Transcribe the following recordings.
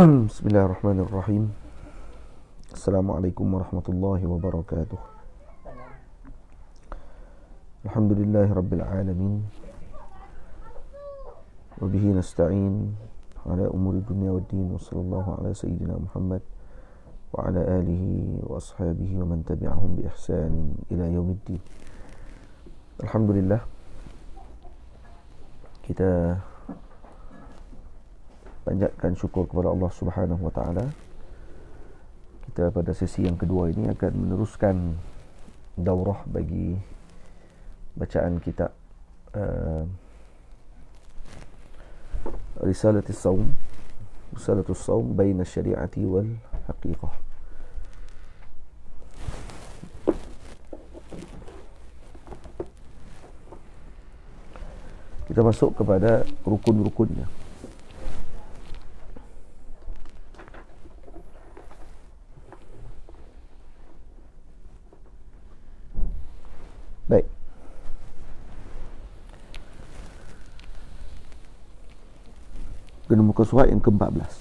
بسم الله الرحمن الرحيم السلام عليكم ورحمة الله وبركاته الحمد لله رب العالمين وبه نستعين على أمور الدنيا والدين وصلى الله على سيدنا محمد وعلى آله وأصحابه ومن تبعهم بإحسان إلى يوم الدين الحمد لله kita panjatkan syukur kepada Allah Subhanahu Wa Taala. Kita pada sesi yang kedua ini akan meneruskan daurah bagi bacaan kita. uh, Risalah Saum, Risalah Saum baina syariati wal haqiqah. Kita masuk kepada rukun-rukunnya. muka surat yang ke-14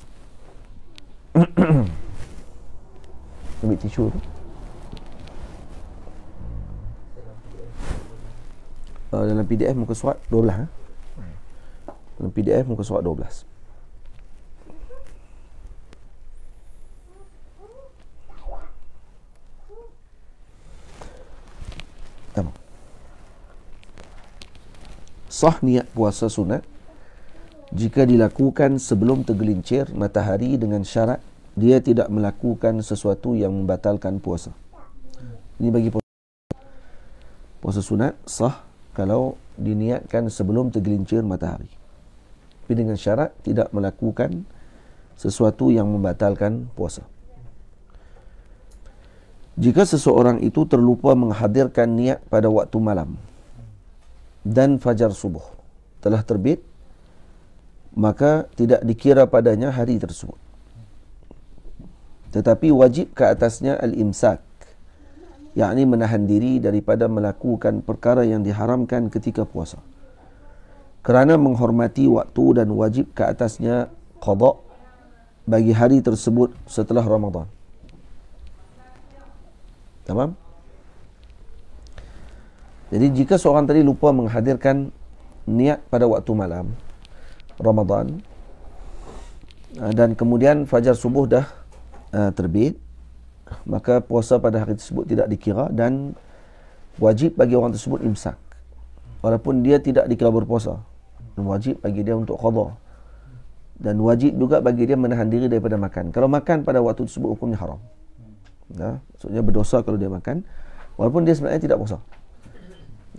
ambil tisu tu uh, dalam PDF muka surat 12 ha? Eh? dalam PDF muka surat 12 sah niat puasa sunat jika dilakukan sebelum tergelincir matahari dengan syarat dia tidak melakukan sesuatu yang membatalkan puasa. Ini bagi puasa. Puasa sunat sah kalau diniatkan sebelum tergelincir matahari. Tapi dengan syarat tidak melakukan sesuatu yang membatalkan puasa. Jika seseorang itu terlupa menghadirkan niat pada waktu malam dan fajar subuh telah terbit maka tidak dikira padanya hari tersebut tetapi wajib ke atasnya al-imsak yakni menahan diri daripada melakukan perkara yang diharamkan ketika puasa kerana menghormati waktu dan wajib ke atasnya qada bagi hari tersebut setelah Ramadan tamam jadi jika seorang tadi lupa menghadirkan niat pada waktu malam Ramadan ah, dan kemudian fajar subuh dah ah, terbit maka puasa pada hari tersebut tidak dikira dan wajib bagi orang tersebut imsak walaupun dia tidak dikira berpuasa dan wajib bagi dia untuk qadha dan wajib juga bagi dia menahan diri daripada makan kalau makan pada waktu tersebut hukumnya haram ya maksudnya berdosa kalau dia makan walaupun dia sebenarnya tidak puasa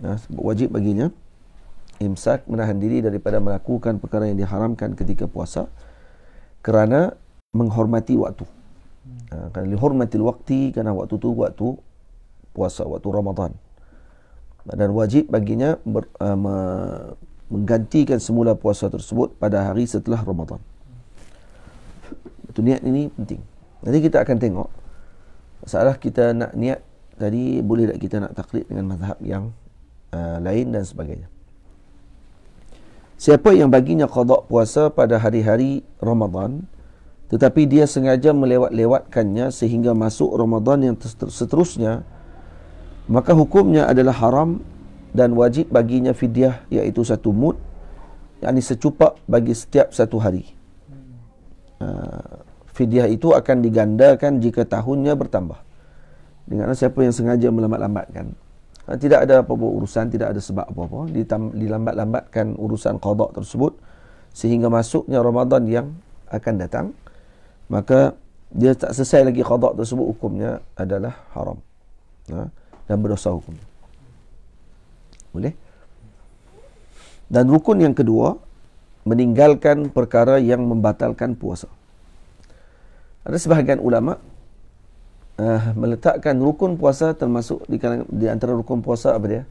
ya wajib baginya imsak menahan diri daripada melakukan perkara yang diharamkan ketika puasa kerana menghormati waktu. Ha, kerana dihormati waktu kerana waktu itu waktu puasa waktu Ramadan. Dan wajib baginya ber, uh, menggantikan semula puasa tersebut pada hari setelah Ramadan. Itu niat ini penting. Nanti kita akan tengok masalah kita nak niat tadi boleh tak kita nak taklid dengan mazhab yang uh, lain dan sebagainya. Siapa yang baginya kodok puasa pada hari-hari Ramadhan, Tetapi dia sengaja melewat-lewatkannya sehingga masuk Ramadhan yang seterusnya Maka hukumnya adalah haram dan wajib baginya fidyah iaitu satu mud Yang ini secupak bagi setiap satu hari uh, Fidyah itu akan digandakan jika tahunnya bertambah Dengan siapa yang sengaja melambat-lambatkan Eh, tidak ada apa-apa urusan, tidak ada sebab apa-apa. Dilambat-lambatkan urusan qada tersebut sehingga masuknya Ramadan yang akan datang. Maka dia tak selesai lagi qada tersebut hukumnya adalah haram. Ha? Dan berdosa hukum. Boleh? Dan rukun yang kedua, meninggalkan perkara yang membatalkan puasa. Ada sebahagian ulama' uh, meletakkan rukun puasa termasuk di, di antara rukun puasa apa dia?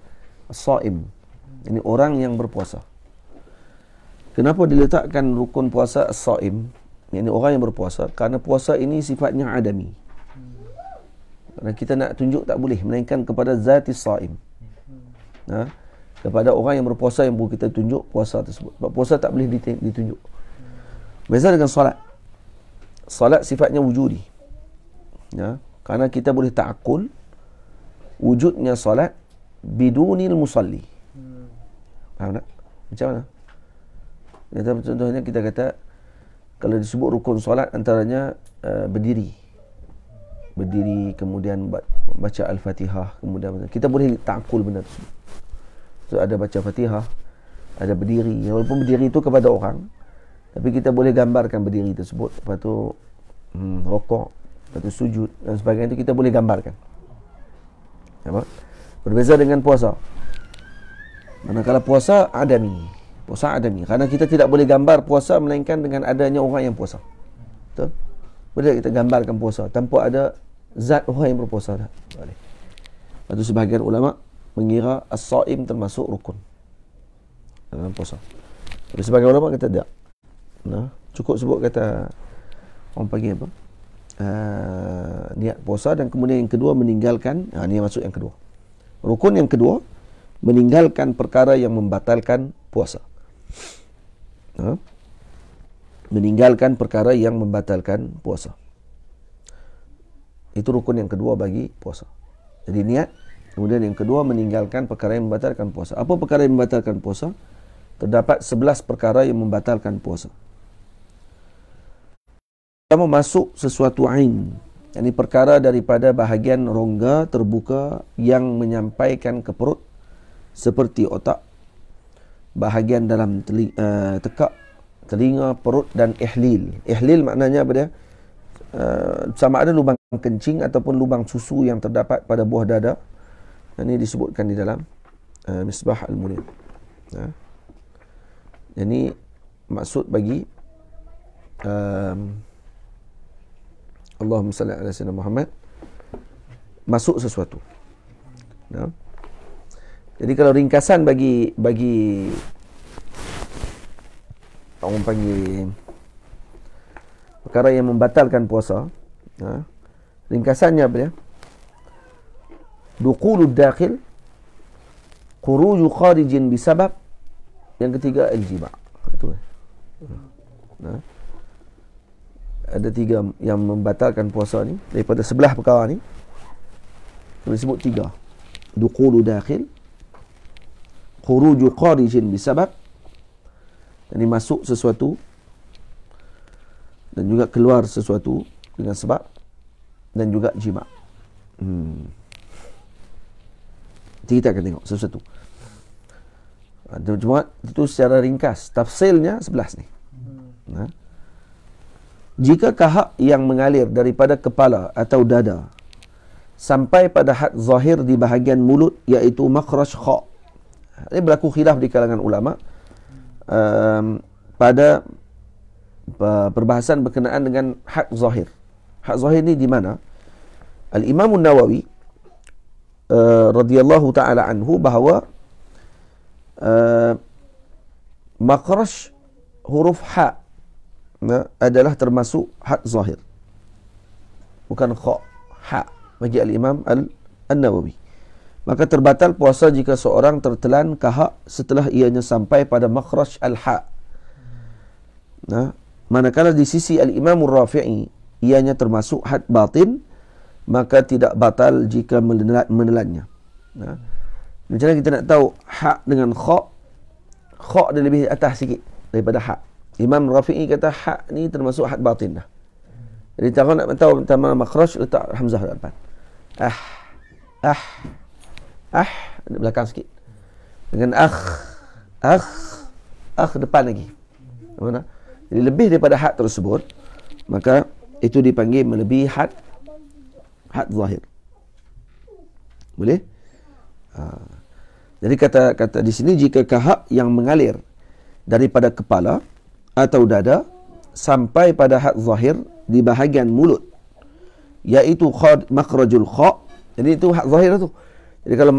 Saim. Ini orang yang berpuasa. Kenapa diletakkan rukun puasa saim? Ini orang yang berpuasa kerana puasa ini sifatnya adami. Kerana kita nak tunjuk tak boleh melainkan kepada zati saim. Ha? Kepada orang yang berpuasa yang boleh kita tunjuk puasa tersebut. Sebab puasa tak boleh ditunjuk. Beza dengan solat. Solat sifatnya wujudi. Ya. Karena kita boleh ta'akul Wujudnya solat Bidunil musalli hmm. Faham tak? Macam mana? Kita, contohnya kita kata Kalau disebut rukun solat Antaranya uh, berdiri Berdiri kemudian Baca Al-Fatihah kemudian Kita boleh ta'akul benda tu so, Ada baca Fatihah Ada berdiri ya, Walaupun berdiri itu kepada orang tapi kita boleh gambarkan berdiri tersebut Lepas tu hmm, Rokok lepas sujud dan sebagainya itu kita boleh gambarkan. Apa? Berbeza dengan puasa. Manakala puasa ada ni, Puasa ada ni. Karena kita tidak boleh gambar puasa melainkan dengan adanya orang yang puasa. Betul? Boleh kita gambarkan puasa tanpa ada zat orang yang berpuasa dah. Boleh. Lepas sebahagian ulama mengira as-saim termasuk rukun dalam puasa. Tapi sebagai ulama kata tak. Nah, cukup sebut kata orang panggil apa? uh, niat puasa dan kemudian yang kedua meninggalkan ah, Ini ni masuk yang kedua rukun yang kedua meninggalkan perkara yang membatalkan puasa uh, meninggalkan perkara yang membatalkan puasa itu rukun yang kedua bagi puasa jadi niat kemudian yang kedua meninggalkan perkara yang membatalkan puasa apa perkara yang membatalkan puasa terdapat sebelas perkara yang membatalkan puasa Pertama masuk sesuatu ain. Ini perkara daripada bahagian rongga terbuka yang menyampaikan ke perut seperti otak, bahagian dalam telinga, uh, eh, tekak, telinga, perut dan ihlil. Ihlil maknanya apa dia? Uh, sama ada lubang kencing ataupun lubang susu yang terdapat pada buah dada. Ini disebutkan di dalam uh, Misbah Al-Munir. Uh. Ini maksud bagi uh, Allahumma salli ala sayyidina Muhammad masuk sesuatu. Ya. Jadi kalau ringkasan bagi bagi orang panggil perkara yang membatalkan puasa, ya. Ringkasannya apa ya? Dukulu dakhil Kuruju kharijin bisabab Yang ketiga Al-jima' Itu ya. Nah ada tiga yang membatalkan puasa ni daripada sebelah perkara ni kita sebut tiga duqulu dakhil khuruju qarijin bisabab ini masuk sesuatu dan juga keluar sesuatu dengan sebab dan juga jima hmm. kita akan tengok sesuatu cuma ah, itu secara ringkas tafsilnya sebelas ni hmm. nah. Jika kahak yang mengalir daripada kepala atau dada sampai pada had zahir di bahagian mulut iaitu makhraj kha. Ini berlaku khilaf di kalangan ulama um, pada perbahasan berkenaan dengan had zahir. Had zahir ni di mana? Al Imam Nawawi uh, radhiyallahu taala anhu bahawa uh, makhraj huruf ha' ya, adalah termasuk hak zahir. Bukan kha hak bagi al Imam al Nawawi. Maka terbatal puasa jika seorang tertelan kahak setelah ianya sampai pada makhraj al ha. Nah, manakala di sisi al Imam Rafi'i ianya termasuk had batin maka tidak batal jika menelan, menelannya. Nah, macam mana kita nak tahu hak dengan kha? Kha dia lebih atas sikit daripada hak. Imam Rafi'i kata hak ni termasuk hak batin dah. Jadi kalau nak tahu tentang mana makhraj letak hamzah dekat depan. Ah. Ah. Ah di belakang sikit. Dengan akh. Akh. Akh depan lagi. Mana? Jadi lebih daripada hak tersebut maka itu dipanggil melebihi hak hak zahir. Boleh? Ha. Jadi kata kata di sini jika kahak yang mengalir daripada kepala atau dada sampai pada had zahir di bahagian mulut yaitu khad makhrajul kha jadi itu had zahir tu jadi kalau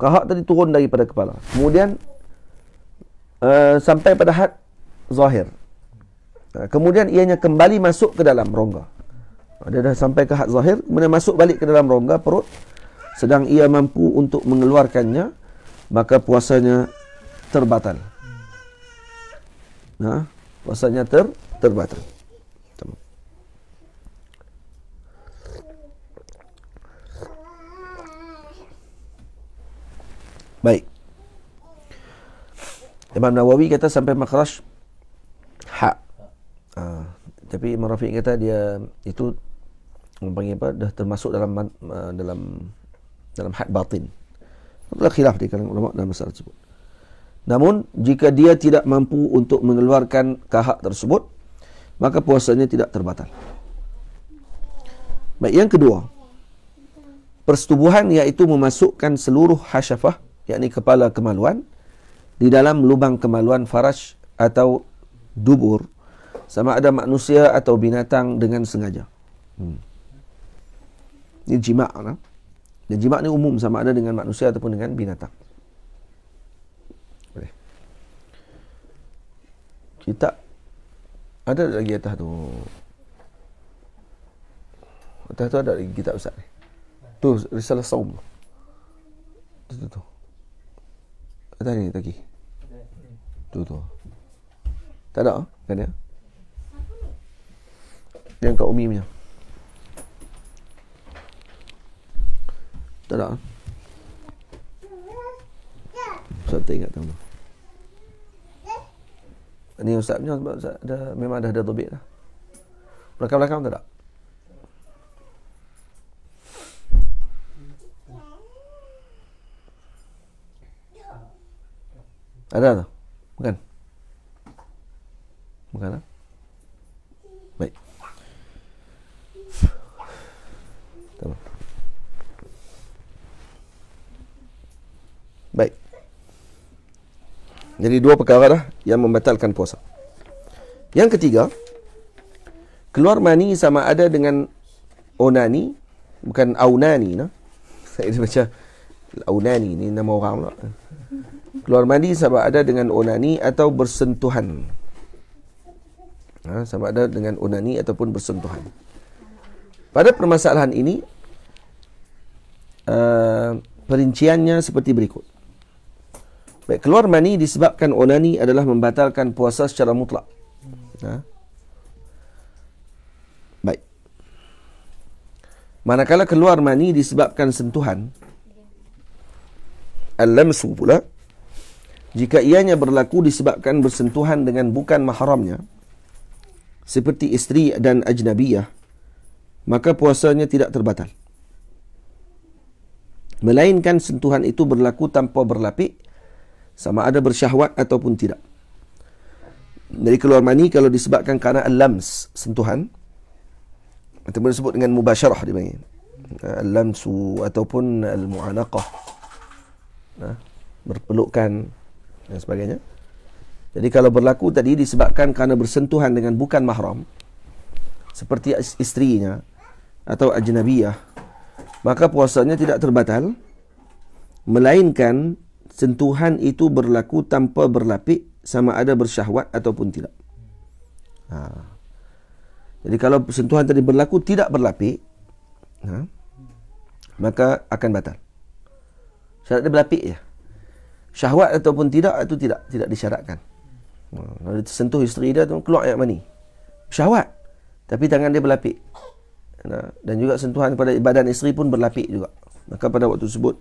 kahak tadi turun daripada kepala kemudian uh, sampai pada had zahir uh, kemudian ianya kembali masuk ke dalam rongga eh, dia dah sampai ke had zahir kemudian masuk balik ke dalam rongga perut sedang ia mampu untuk mengeluarkannya maka puasanya terbatal nah ha? puasanya ter terbatal. Baik. Imam Nawawi kata sampai makhraj hak. Ha. Ah, tapi Imam Rafiq kata dia itu mempunyai apa dah termasuk dalam ah, dalam dalam had batin. Itulah khilaf di kalangan ulama dalam masalah tersebut. Namun jika dia tidak mampu untuk mengeluarkan kahak tersebut maka puasanya tidak terbatal. Baik yang kedua persetubuhan iaitu memasukkan seluruh hasyafah iaitu kepala kemaluan di dalam lubang kemaluan faraj atau dubur sama ada manusia atau binatang dengan sengaja. Hmm. Ini jima' lah. Dan jima' ni umum sama ada dengan manusia ataupun dengan binatang. kita eh, ada lagi atas tu atas tu ada lagi kitab besar ni tu risalah saum tu tu tu atas ni lagi tu tu tak ada kan ya yang kat umi punya tak ada Saya tak ingat tu ini ustaz punya sebab ustaz ada memang dah ada tobit lah. Belakang-belakang tak? Ada tak? Bukan. Bukan tak? Ha? Baik. Tamam. Baik. Jadi dua perkara dah yang membatalkan puasa. Yang ketiga, keluar mani sama ada dengan onani, bukan aunani. Nah. Saya dah baca aunani ni nama orang lah. Keluar mani sama ada dengan onani atau bersentuhan. Ha, sama ada dengan onani ataupun bersentuhan. Pada permasalahan ini, uh, perinciannya seperti berikut. Baik, keluar mani disebabkan onani adalah membatalkan puasa secara mutlak. Ha? Baik. Manakala keluar mani disebabkan sentuhan, al-lamsu pula, jika ianya berlaku disebabkan bersentuhan dengan bukan mahramnya, seperti isteri dan ajnabiyah, maka puasanya tidak terbatal. Melainkan sentuhan itu berlaku tanpa berlapik, sama ada bersyahwat ataupun tidak dari keluar mani kalau disebabkan kerana al-lams sentuhan atau disebut dengan mubasyarah dia panggil ha, al-lamsu ataupun al-mu'anaqah nah, ha, berpelukan dan sebagainya jadi kalau berlaku tadi disebabkan kerana bersentuhan dengan bukan mahram seperti isterinya atau ajnabiyah maka puasanya tidak terbatal melainkan sentuhan itu berlaku tanpa berlapik sama ada bersyahwat ataupun tidak. Ha. Jadi kalau sentuhan tadi berlaku tidak berlapik, ha, maka akan batal. Syarat dia berlapik ya. Syahwat ataupun tidak itu tidak tidak disyaratkan. Ha. Kalau dia tersentuh isteri dia tu keluar ayat mani. Syahwat. Tapi tangan dia berlapik. Ha. Dan juga sentuhan pada badan isteri pun berlapik juga. Maka pada waktu tersebut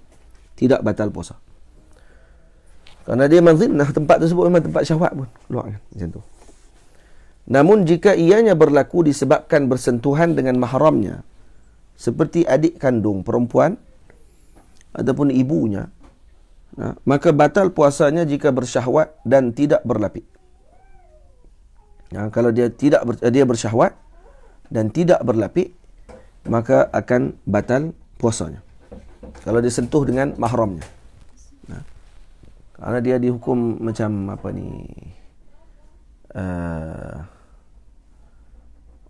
tidak batal puasa. Kerana dia manzinnah tempat tersebut memang tempat syahwat pun. Keluar kan? Macam tu. Namun jika ianya berlaku disebabkan bersentuhan dengan mahramnya seperti adik kandung perempuan ataupun ibunya nah, maka batal puasanya jika bersyahwat dan tidak berlapik. Nah, kalau dia tidak ber, eh, dia bersyahwat dan tidak berlapik maka akan batal puasanya. Kalau dia sentuh dengan mahramnya. Karena dia dihukum macam apa ni? Uh,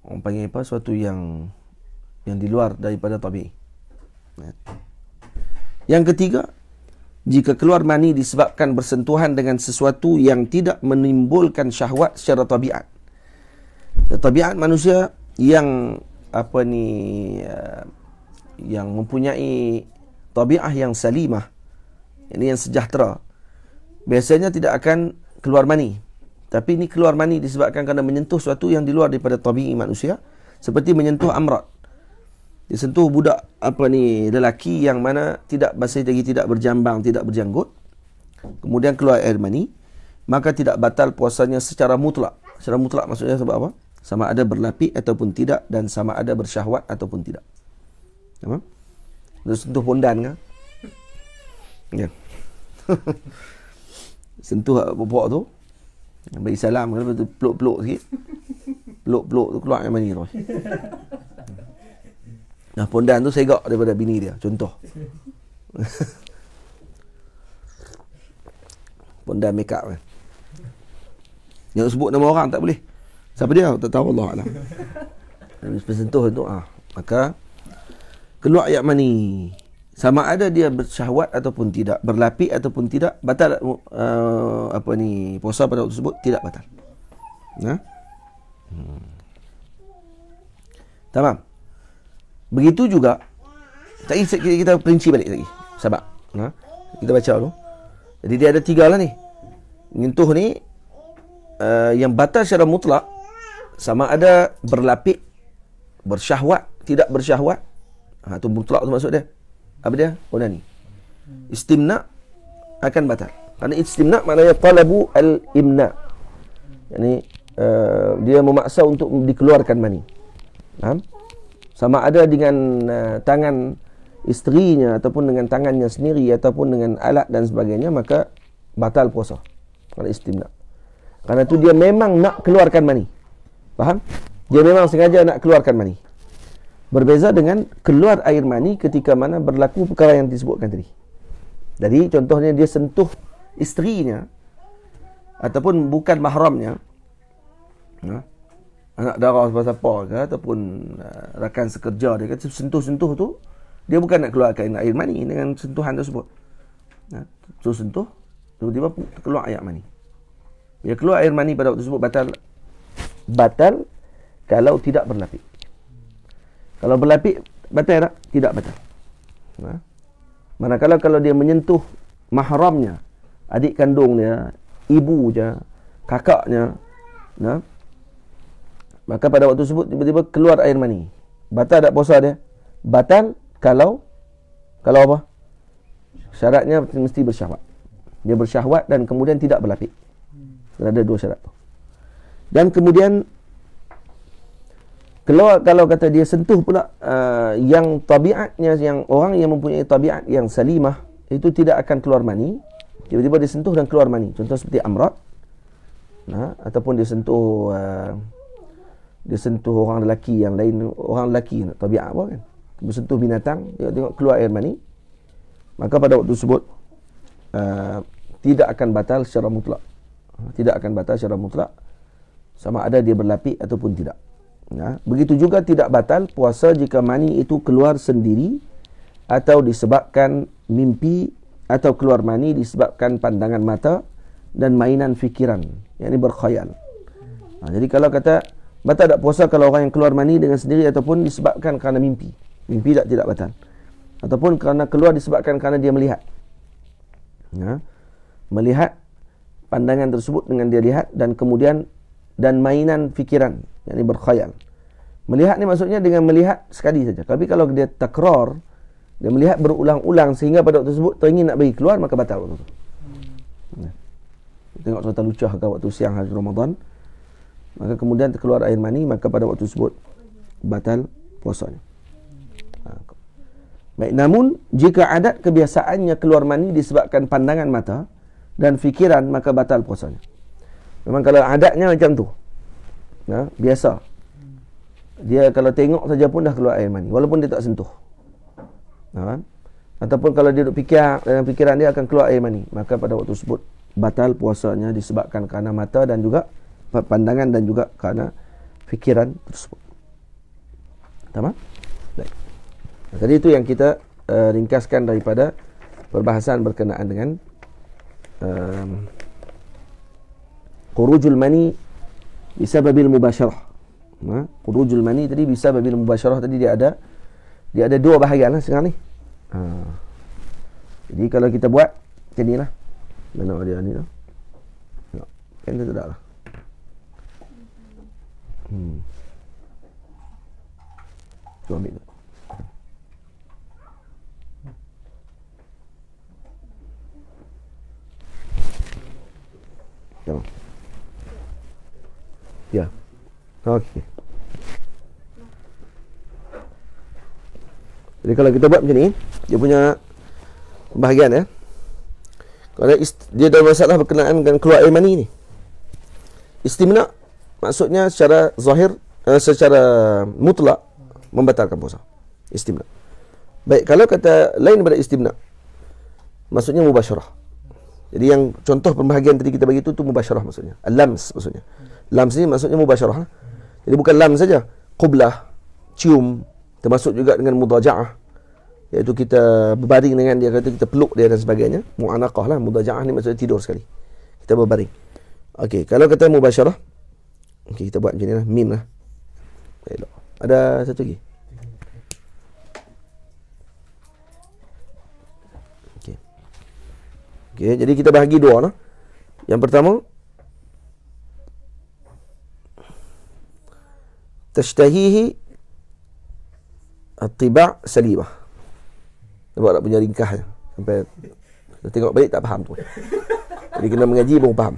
orang panggil apa? Suatu yang yang di luar daripada tabi. Ya. Yang ketiga, jika keluar mani disebabkan bersentuhan dengan sesuatu yang tidak menimbulkan syahwat secara tabiat. Tabiat manusia yang apa ni uh, yang mempunyai tabiat yang salimah. Ini yang sejahtera biasanya tidak akan keluar mani. Tapi ini keluar mani disebabkan kerana menyentuh sesuatu yang di luar daripada tabii manusia seperti menyentuh amrat. Disentuh budak apa ni lelaki yang mana tidak basah lagi tidak berjambang, tidak berjanggut. Kemudian keluar air mani, maka tidak batal puasanya secara mutlak. Secara mutlak maksudnya sebab apa? Sama ada berlapik ataupun tidak dan sama ada bersyahwat ataupun tidak. Apa? Disentuh pondan kan? Ya. Yeah. sentuh popok tu bagi salam kan tu peluk-peluk sikit peluk-peluk tu keluar yang mani tu nah pondan tu segak daripada bini dia contoh pondan make up kan jangan sebut nama orang tak boleh siapa dia tak tahu Allah Alam sentuh tu ah maka keluar yang mana mani sama ada dia bersyahwat ataupun tidak berlapik ataupun tidak batal uh, apa ni puasa pada waktu tersebut tidak batal nah, ya? hmm. tamam begitu juga tadi kita, kita perinci balik lagi sebab nah, ha? kita baca dulu jadi dia ada tiga lah ni nyentuh ni uh, yang batal secara mutlak sama ada berlapik bersyahwat tidak bersyahwat ha tu mutlak tu maksud dia apa dia? Qunan oh, ni. Istimna akan batal. Karena istimna maknanya talabu al-imna. Yani uh, dia memaksa untuk dikeluarkan mani. Faham? Sama ada dengan uh, tangan isterinya ataupun dengan tangannya sendiri ataupun dengan alat dan sebagainya maka batal puasa. Kalau istimna. Karena itu dia memang nak keluarkan mani. Faham? Dia memang sengaja nak keluarkan mani. Berbeza dengan keluar air mani ketika mana berlaku perkara yang disebutkan tadi. Jadi contohnya dia sentuh isterinya ataupun bukan mahramnya. Ha? Anak darah sebab siapa ke ataupun uh, rakan sekerja dia kata sentuh-sentuh tu dia bukan nak keluarkan air mani dengan sentuhan tersebut. Ha? So sentuh tiba-tiba keluar air mani. Bila keluar air mani pada waktu tersebut batal batal kalau tidak berlapis. Kalau berlapik, batal tak? Tidak batal. Ha? Manakala kalau dia menyentuh mahramnya, adik kandung dia, ibu je, kakaknya, ha? maka pada waktu tersebut tiba-tiba keluar air mani. Batal tak puasa dia? Batal kalau kalau apa? Syaratnya mesti bersyahwat. Dia bersyahwat dan kemudian tidak berlapik. Ada dua syarat tu. Dan kemudian keluar kalau kata dia sentuh pula uh, yang tabiatnya yang orang yang mempunyai tabiat yang salimah itu tidak akan keluar mani tiba-tiba dia sentuh dan keluar mani contoh seperti amrat nah ataupun dia sentuh uh, dia sentuh orang lelaki yang lain orang lelaki tabiat apa kan bersentuh binatang dia tengok keluar air mani maka pada waktu tersebut uh, tidak akan batal secara mutlak tidak akan batal secara mutlak sama ada dia berlapik ataupun tidak Ya. Begitu juga tidak batal puasa jika mani itu keluar sendiri atau disebabkan mimpi atau keluar mani disebabkan pandangan mata dan mainan fikiran. Yang ini berkhayal. Ha, jadi kalau kata batal tak puasa kalau orang yang keluar mani dengan sendiri ataupun disebabkan kerana mimpi. Mimpi tak tidak batal. Ataupun kerana keluar disebabkan kerana dia melihat. Ya. Melihat pandangan tersebut dengan dia lihat dan kemudian dan mainan fikiran yang berkhayal. Melihat ni maksudnya dengan melihat sekali saja. Tapi kalau dia takrar, dia melihat berulang-ulang sehingga pada waktu tersebut teringin nak bagi keluar maka batal waktu tu. Hmm. Ya. Tengok cerita lucu ke waktu siang hari Ramadan. Maka kemudian terkeluar air mani maka pada waktu tersebut batal puasanya. Ha. Baik, namun jika adat kebiasaannya keluar mani disebabkan pandangan mata dan fikiran maka batal puasanya. Memang kalau adatnya macam tu. Ha? Biasa. Dia kalau tengok saja pun dah keluar air mani. Walaupun dia tak sentuh. Ha? Ataupun kalau dia duduk fikir, dalam fikiran dia akan keluar air mani. Maka pada waktu tersebut, batal puasanya disebabkan kerana mata dan juga pandangan dan juga kerana fikiran tersebut. Tama. Baik. Nah, tadi itu yang kita uh, ringkaskan daripada perbahasan berkenaan dengan eh, خروج المني بسبب المباشرة خروج المني تدي بسبب المباشرة تدي dia ada dia ada dua bahagian lah sekarang ni ha. jadi kalau kita buat macam ni lah mana dia ni lah tengok kan dia tak lah hmm. ambil tu Tengok. Ya. Okey. Jadi kalau kita buat macam ni, dia punya bahagian ya. Kalau dia ada masalah berkenaan dengan keluar air mani ni. Istimna maksudnya secara zahir eh, secara mutlak membatalkan puasa. Istimna. Baik, kalau kata lain daripada istimna maksudnya mubasyarah. Jadi yang contoh pembahagian tadi kita bagi itu tu mubasyarah maksudnya. Alams maksudnya. Lam sini maksudnya mubasyarah. Lah. Jadi bukan lam saja. Qublah, cium, termasuk juga dengan mudaja'ah. Iaitu kita berbaring dengan dia, kata kita peluk dia dan sebagainya. Mu'anakah lah. Mudaja'ah ni maksudnya tidur sekali. Kita berbaring. Okey, kalau kata mubasyarah. Okey, kita buat macam ni lah. Mim lah. Baiklah. Ada satu lagi? Okey. Okey, jadi kita bahagi dua lah. Yang pertama, tashtahihi tiba' salimah. Nampak tak punya ringkah sampai tengok balik tak faham tu. Jadi kena mengaji baru faham.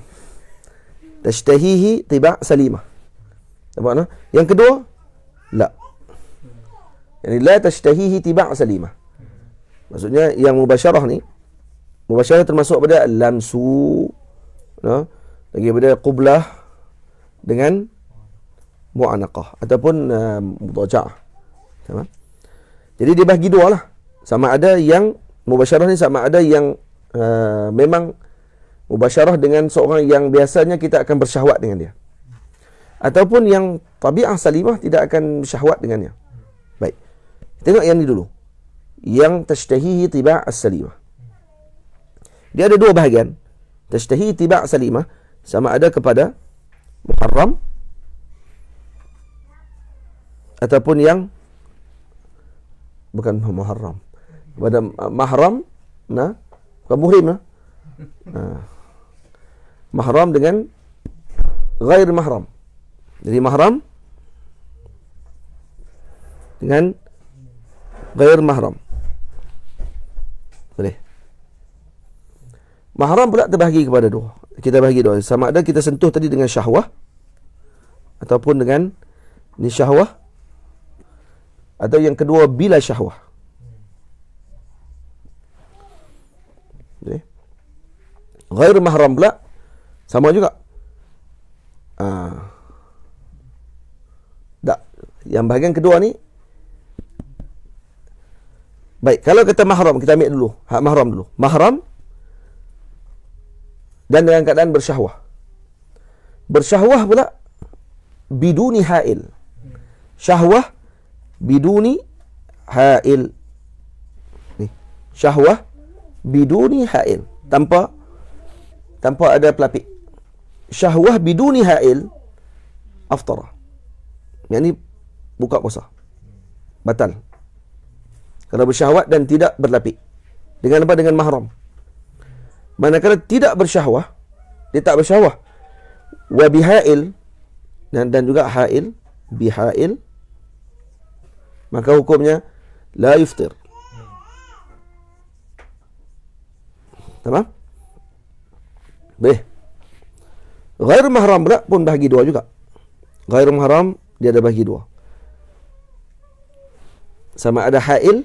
Tashtahihi tiba' salimah. Nampak tak? Yang kedua, la. Yang la tashtahihi tiba' salimah. Maksudnya yang mubasyarah ni mubasyarah termasuk pada lamsu no? lagi pada qublah dengan mu'anaqah ataupun uh, eh, mudaja'ah. Tamam? Jadi dia bagi dua lah. Sama ada yang mubasyarah ni sama ada yang uh, memang mubasyarah dengan seorang yang biasanya kita akan bersyahwat dengan dia. Ataupun yang tabi'ah salimah tidak akan bersyahwat dengannya. Baik. Tengok yang ni dulu. Yang tashtahihi tiba' as-salimah. Dia ada dua bahagian. Tashtahihi tiba' salimah sama ada kepada Muharram ataupun yang bukan muharram pada mahram nah bukan muhrim nah ha. mahram dengan ghair mahram jadi mahram dengan ghair mahram boleh mahram pula terbahagi kepada dua kita bahagi dua sama ada kita sentuh tadi dengan syahwah ataupun dengan ni syahwah atau yang kedua bila syahwah Ghair mahram pula Sama juga ha. Tak Yang bahagian kedua ni Baik, kalau kita mahram, kita ambil dulu Hak mahram dulu Mahram Dan dengan keadaan bersyahwah Bersyahwah pula Biduni ha'il Syahwah biduni ha'il ni syahwah biduni ha'il tanpa tanpa ada pelapik syahwah biduni ha'il aftara yang ni buka puasa batal kalau bersyahwat dan tidak berlapik dengan apa dengan mahram manakala tidak bersyahwah dia tak bersyahwah wa bihail dan dan juga hail bihail maka hukumnya la yuftir. Tamam? Baik. Ghair mahram pula pun bahagi dua juga. Ghair mahram dia ada bahagi dua. Sama ada ha'il.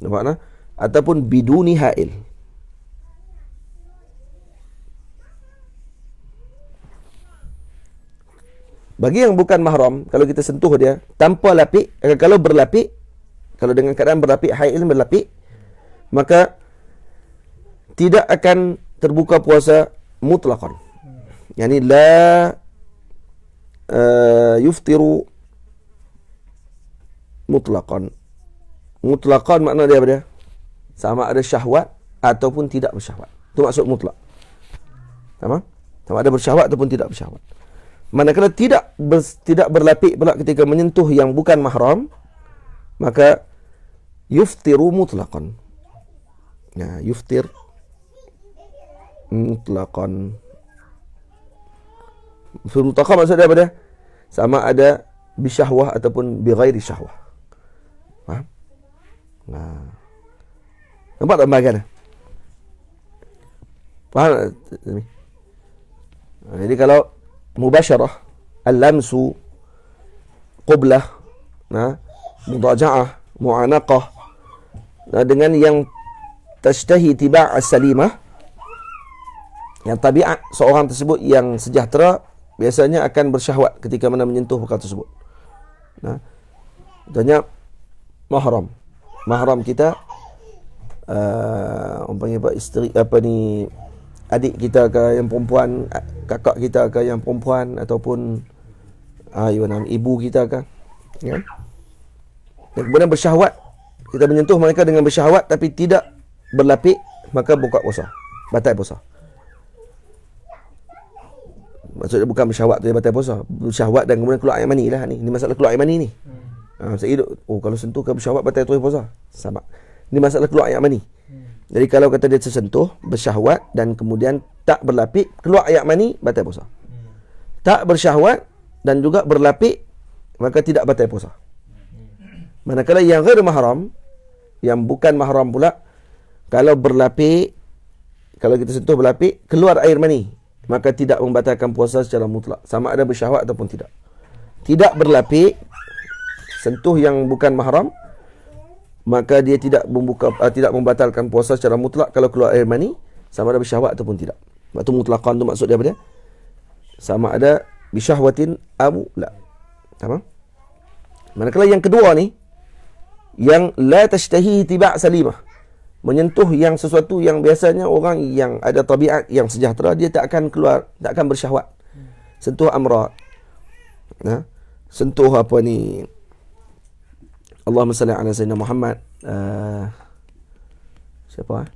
Nampak tak? Ataupun biduni ha'il. Ha'il. Bagi yang bukan mahram, kalau kita sentuh dia tanpa lapik, eh, kalau berlapik, kalau dengan keadaan berlapik, haid ini berlapik, maka tidak akan terbuka puasa mutlakon. Yani la uh, yuftiru mutlakon. Mutlakon makna dia apa dia? Sama ada syahwat ataupun tidak bersyahwat. Itu maksud mutlak. Sama? Sama ada bersyahwat ataupun tidak bersyahwat manakala tidak ber, tidak berlapik pula ketika menyentuh yang bukan mahram maka yuftiru mutlaqan ya yuftir mutlaqan mutlaqan maksudnya apa dia sama ada bisyahwah ataupun bighairi syahwah faham nah nampak tak bahagian faham jadi kalau مباشرة اللمس قبلة مضاجعة معانقة dengan yang tashtahi tiba' as-salima yang tabiat seorang tersebut yang sejahtera biasanya akan bersyahwat ketika mana menyentuh perkara tersebut nah tanya mahram mahram kita uh, umpamanya apa isteri apa ni adik kita ke yang perempuan kakak kita ke yang perempuan ataupun ayu ah, nama ibu kita ke ya dan kemudian bersyahwat kita menyentuh mereka dengan bersyahwat tapi tidak berlapik maka buka puasa batal puasa maksudnya bukan bersyahwat tu dia batal puasa bersyahwat dan kemudian keluar air mani lah ni ni masalah keluar air mani ni hmm. ha, oh kalau sentuh ke bersyahwat batal terus puasa sama ni masalah keluar air mani hmm. Jadi kalau kata dia tersentuh, bersyahwat dan kemudian tak berlapik, keluar ayat mani, batal puasa. Hmm. Tak bersyahwat dan juga berlapik, maka tidak batal puasa. Hmm. Manakala yang ghair mahram, yang bukan mahram pula, kalau berlapik, kalau kita sentuh berlapik, keluar air mani, maka tidak membatalkan puasa secara mutlak. Sama ada bersyahwat ataupun tidak. Tidak berlapik, sentuh yang bukan mahram, maka dia tidak membuka uh, tidak membatalkan puasa secara mutlak kalau keluar air mani sama ada bersyahwat ataupun tidak. Sebab tu mutlaqan tu maksud dia apa dia? Sama ada bisyahwatin atau la. Apa? Manakala yang kedua ni yang la tashtahi tiba' salimah menyentuh yang sesuatu yang biasanya orang yang ada tabiat yang sejahtera dia tak akan keluar tak akan bersyahwat hmm. sentuh amrat nah ha? sentuh apa ni Allahumma salli ala Sayyidina Muhammad uh, Siapa eh?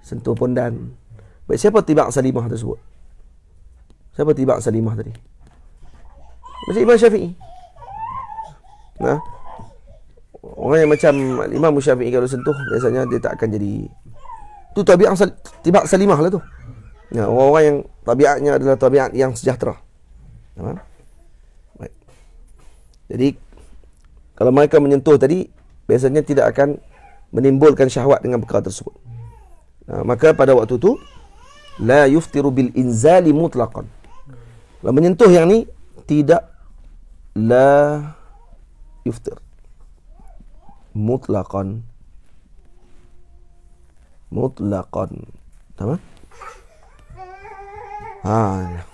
Sentuh pondan Baik, siapa tibak salimah tersebut? Siapa tibak salimah tadi? Masih Imam Syafi'i Nah ha? Orang yang macam Imam Syafi'i kalau sentuh Biasanya dia tak akan jadi Tu tabiat sal- tibak salimah lah tu Nah, ya, Orang-orang yang tabiatnya adalah tabiat yang sejahtera Nah Baik. Jadi kalau mereka menyentuh tadi biasanya tidak akan menimbulkan syahwat dengan perkara tersebut uh, maka pada waktu tu la yuftiru bil inzali mutlaqan kalau menyentuh yang ni tidak la yuftir mutlaqan mutlaqan tamam ha ah.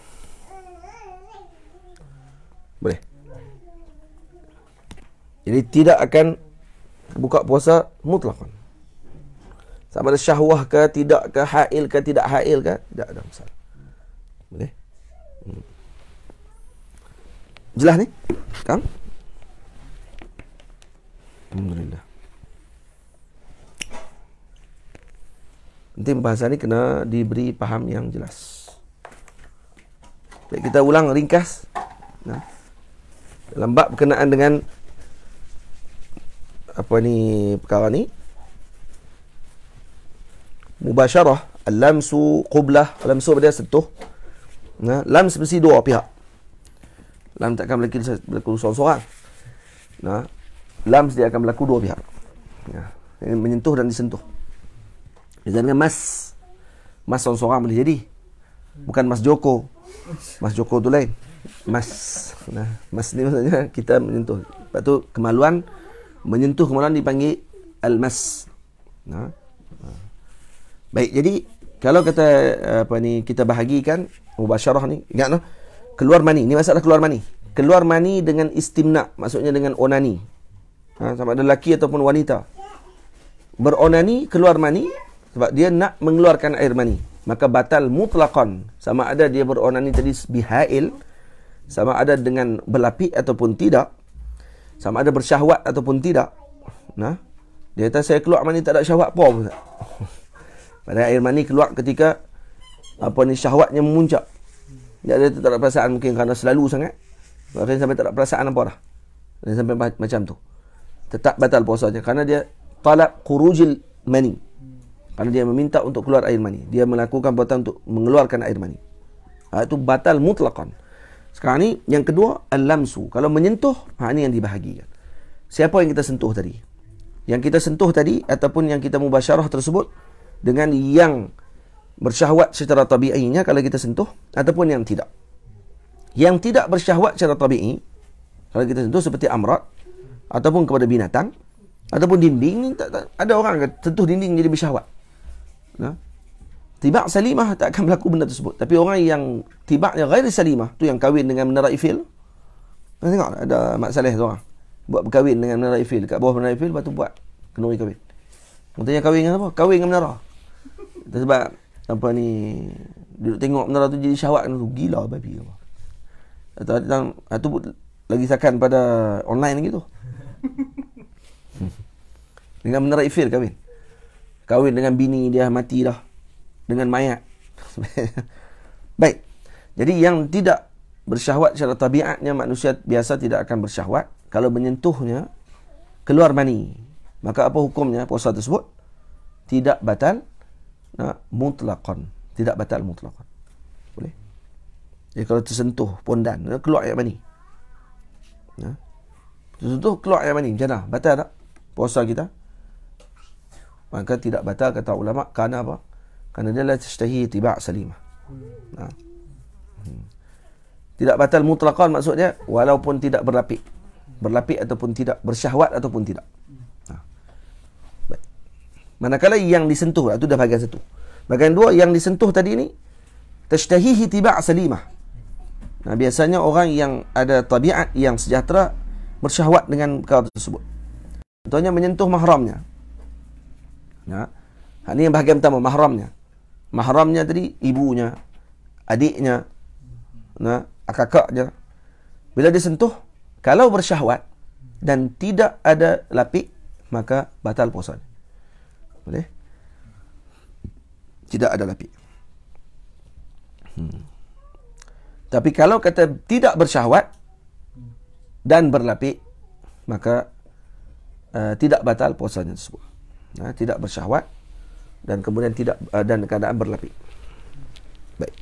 Jadi tidak akan buka puasa mutlakan. Sama ada syahwah ke, tidak ke, hail ke, tidak hail ke, tidak ada masalah. Boleh? Hmm. Jelas ni? Kang? Alhamdulillah. Nanti bahasa ni kena diberi paham yang jelas. Baik, kita ulang ringkas. Nah. Dalam bab berkenaan dengan apa ni perkara ni mubasharah lamsu qublah lamsu dia sentuh nah lams mesti dua pihak lam takkan berlaku berlaku seorang-seorang nah lams dia akan berlaku dua pihak ya nah, menyentuh dan disentuh dengan mas mas seorang-seorang boleh jadi bukan mas joko mas joko tu lain mas nah mas ni maksudnya kita menyentuh lepas tu kemaluan menyentuh kemaluan dipanggil almas. Nah, ha? ha. Baik, jadi kalau kata apa ni kita bahagikan mubasyarah ni, ingat noh. Keluar mani, ni masalah keluar mani. Keluar mani dengan istimna, maksudnya dengan onani. Ha, sama ada lelaki ataupun wanita. Beronani keluar mani sebab dia nak mengeluarkan air mani. Maka batal mutlakon. Sama ada dia beronani tadi bihail. Sama ada dengan berlapik ataupun tidak sama ada bersyahwat ataupun tidak nah dia kata saya keluar mani tak ada syahwat apa pun padahal air mani keluar ketika apa ni syahwatnya memuncak dia ada tak ada perasaan mungkin kerana selalu sangat Mungkin sampai tak ada perasaan apa lah. dan sampai macam tu tetap batal puasanya kerana dia talab kurujil mani kerana dia meminta untuk keluar air mani dia melakukan buatan untuk mengeluarkan air mani ha, itu batal mutlakan sekarang ni, yang kedua, al-lamsu. Kalau menyentuh, ha, ini yang dibahagikan. Siapa yang kita sentuh tadi? Yang kita sentuh tadi, ataupun yang kita mubasyarah tersebut, dengan yang bersyahwat secara tabi'inya kalau kita sentuh, ataupun yang tidak. Yang tidak bersyahwat secara tabi'i, kalau kita sentuh seperti amrat, ataupun kepada binatang, ataupun dinding, ni, tak, tak, ada orang sentuh dinding jadi bersyahwat. Nah, Tiba salimah tak akan berlaku benda tersebut tapi orang yang tiba yang ghairi salimah tu yang kahwin dengan menara Eiffel tengok ada mak saleh tu orang ha. buat berkahwin dengan menara ifil. kat bawah menara Eiffel lepas tu buat kenduri kahwin maksudnya kahwin dengan apa kahwin dengan menara sebab apa ni duduk tengok menara tu jadi syahwat tu gila babi apa atau datang ah, tu lagi sakan pada online lagi tu dengan menara ifil kahwin kahwin dengan bini dia mati dah dengan mayat. Baik. Jadi yang tidak bersyahwat secara tabiatnya manusia biasa tidak akan bersyahwat kalau menyentuhnya keluar mani. Maka apa hukumnya puasa tersebut? Tidak batal nah, mutlakon. Tidak batal mutlakon. Boleh? Jadi kalau tersentuh pondan, keluar air mani. Ya. Tersentuh keluar air mani. Macam Batal tak puasa kita? Maka tidak batal kata ulama' kerana apa? kerana dia la tashtahi tiba' salimah. Ha. Hmm. Tidak batal mutlaqan maksudnya walaupun tidak berlapik. Berlapik ataupun tidak bersyahwat ataupun tidak. Ha. Baik. Manakala yang disentuh itu dah bahagian satu. Bahagian dua yang disentuh tadi ni tashtahi tiba' salimah. Nah, biasanya orang yang ada tabiat yang sejahtera bersyahwat dengan perkara tersebut. Contohnya menyentuh mahramnya. Ya. Ini yang bahagian pertama, mahramnya mahramnya tadi ibunya adiknya nah kakaknya bila disentuh kalau bersyahwat dan tidak ada lapik maka batal puasa boleh tidak ada lapik hmm. tapi kalau kata tidak bersyahwat dan berlapik maka uh, tidak batal puasanya tersebut nah, tidak bersyahwat dan kemudian tidak uh, dan keadaan berlapik. Baik.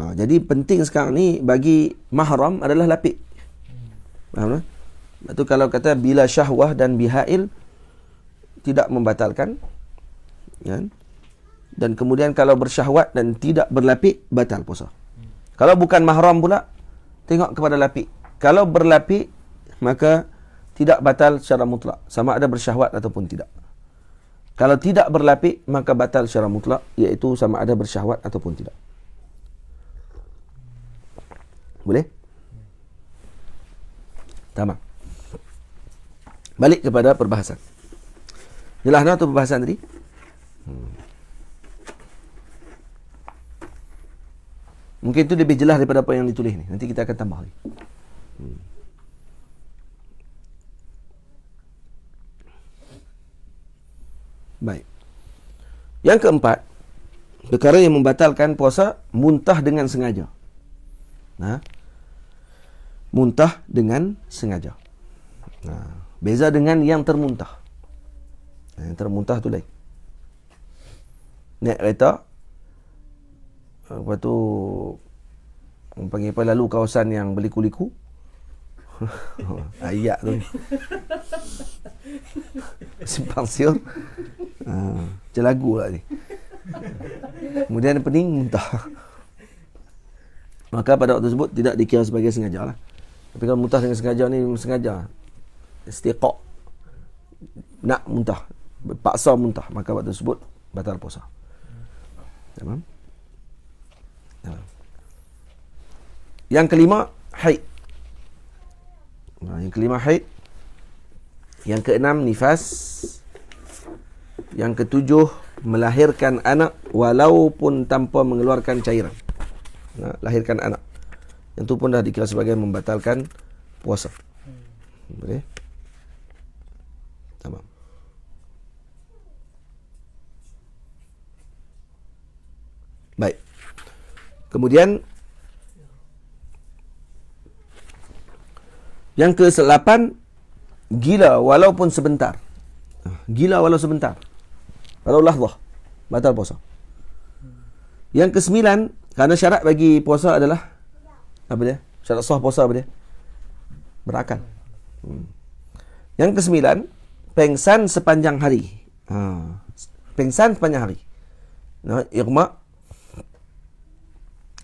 Uh, jadi penting sekarang ni bagi mahram adalah lapik. Faham tak? Lepas tu kalau kata bila syahwah dan bihail tidak membatalkan. Kan? Dan kemudian kalau bersyahwat dan tidak berlapik, batal puasa. Kalau bukan mahram pula, tengok kepada lapik. Kalau berlapik, maka tidak batal secara mutlak. Sama ada bersyahwat ataupun tidak. Kalau tidak berlapik, maka batal secara mutlak. Iaitu sama ada bersyahwat ataupun tidak. Boleh? Tama. Balik kepada perbahasan. Jelas tu perbahasan tadi? Hmm. Mungkin itu lebih jelas daripada apa yang ditulis ni. Nanti kita akan tambah lagi. Hmm. Baik. Yang keempat, perkara yang membatalkan puasa muntah dengan sengaja. Nah. Ha? Muntah dengan sengaja. Nah, ha. beza dengan yang termuntah. Yang termuntah tu lain. Naik kereta, Lepas tu panggil apa lalu kawasan yang berliku-liku. Ayak tu. Simpang siur. Ha, lah ni. Kemudian pening muntah. Maka pada waktu tersebut tidak dikira sebagai sengaja lah. Tapi kalau muntah dengan sengaja ni sengaja. Istiqaq. Nak muntah. Paksa muntah. Maka waktu tersebut batal posa, Tamam? Hmm. Yang kelima, haid. Ha, yang kelima, haid. Yang keenam, nifas. Yang ketujuh, melahirkan anak walaupun tanpa mengeluarkan cairan. Nah, ha, lahirkan anak. Yang itu pun dah dikira sebagai membatalkan puasa. Hmm, boleh? Tamam. Baik. Kemudian Yang ke-8 gila walaupun sebentar. Gila walaupun sebentar. Walau lahzah batal puasa. Yang ke-9 kerana syarat bagi puasa adalah apa dia? Syarat sah puasa apa dia? Berakal. Hmm. Yang ke-9 pengsan sepanjang hari. Ha. Pengsan sepanjang hari. Nah, no, irma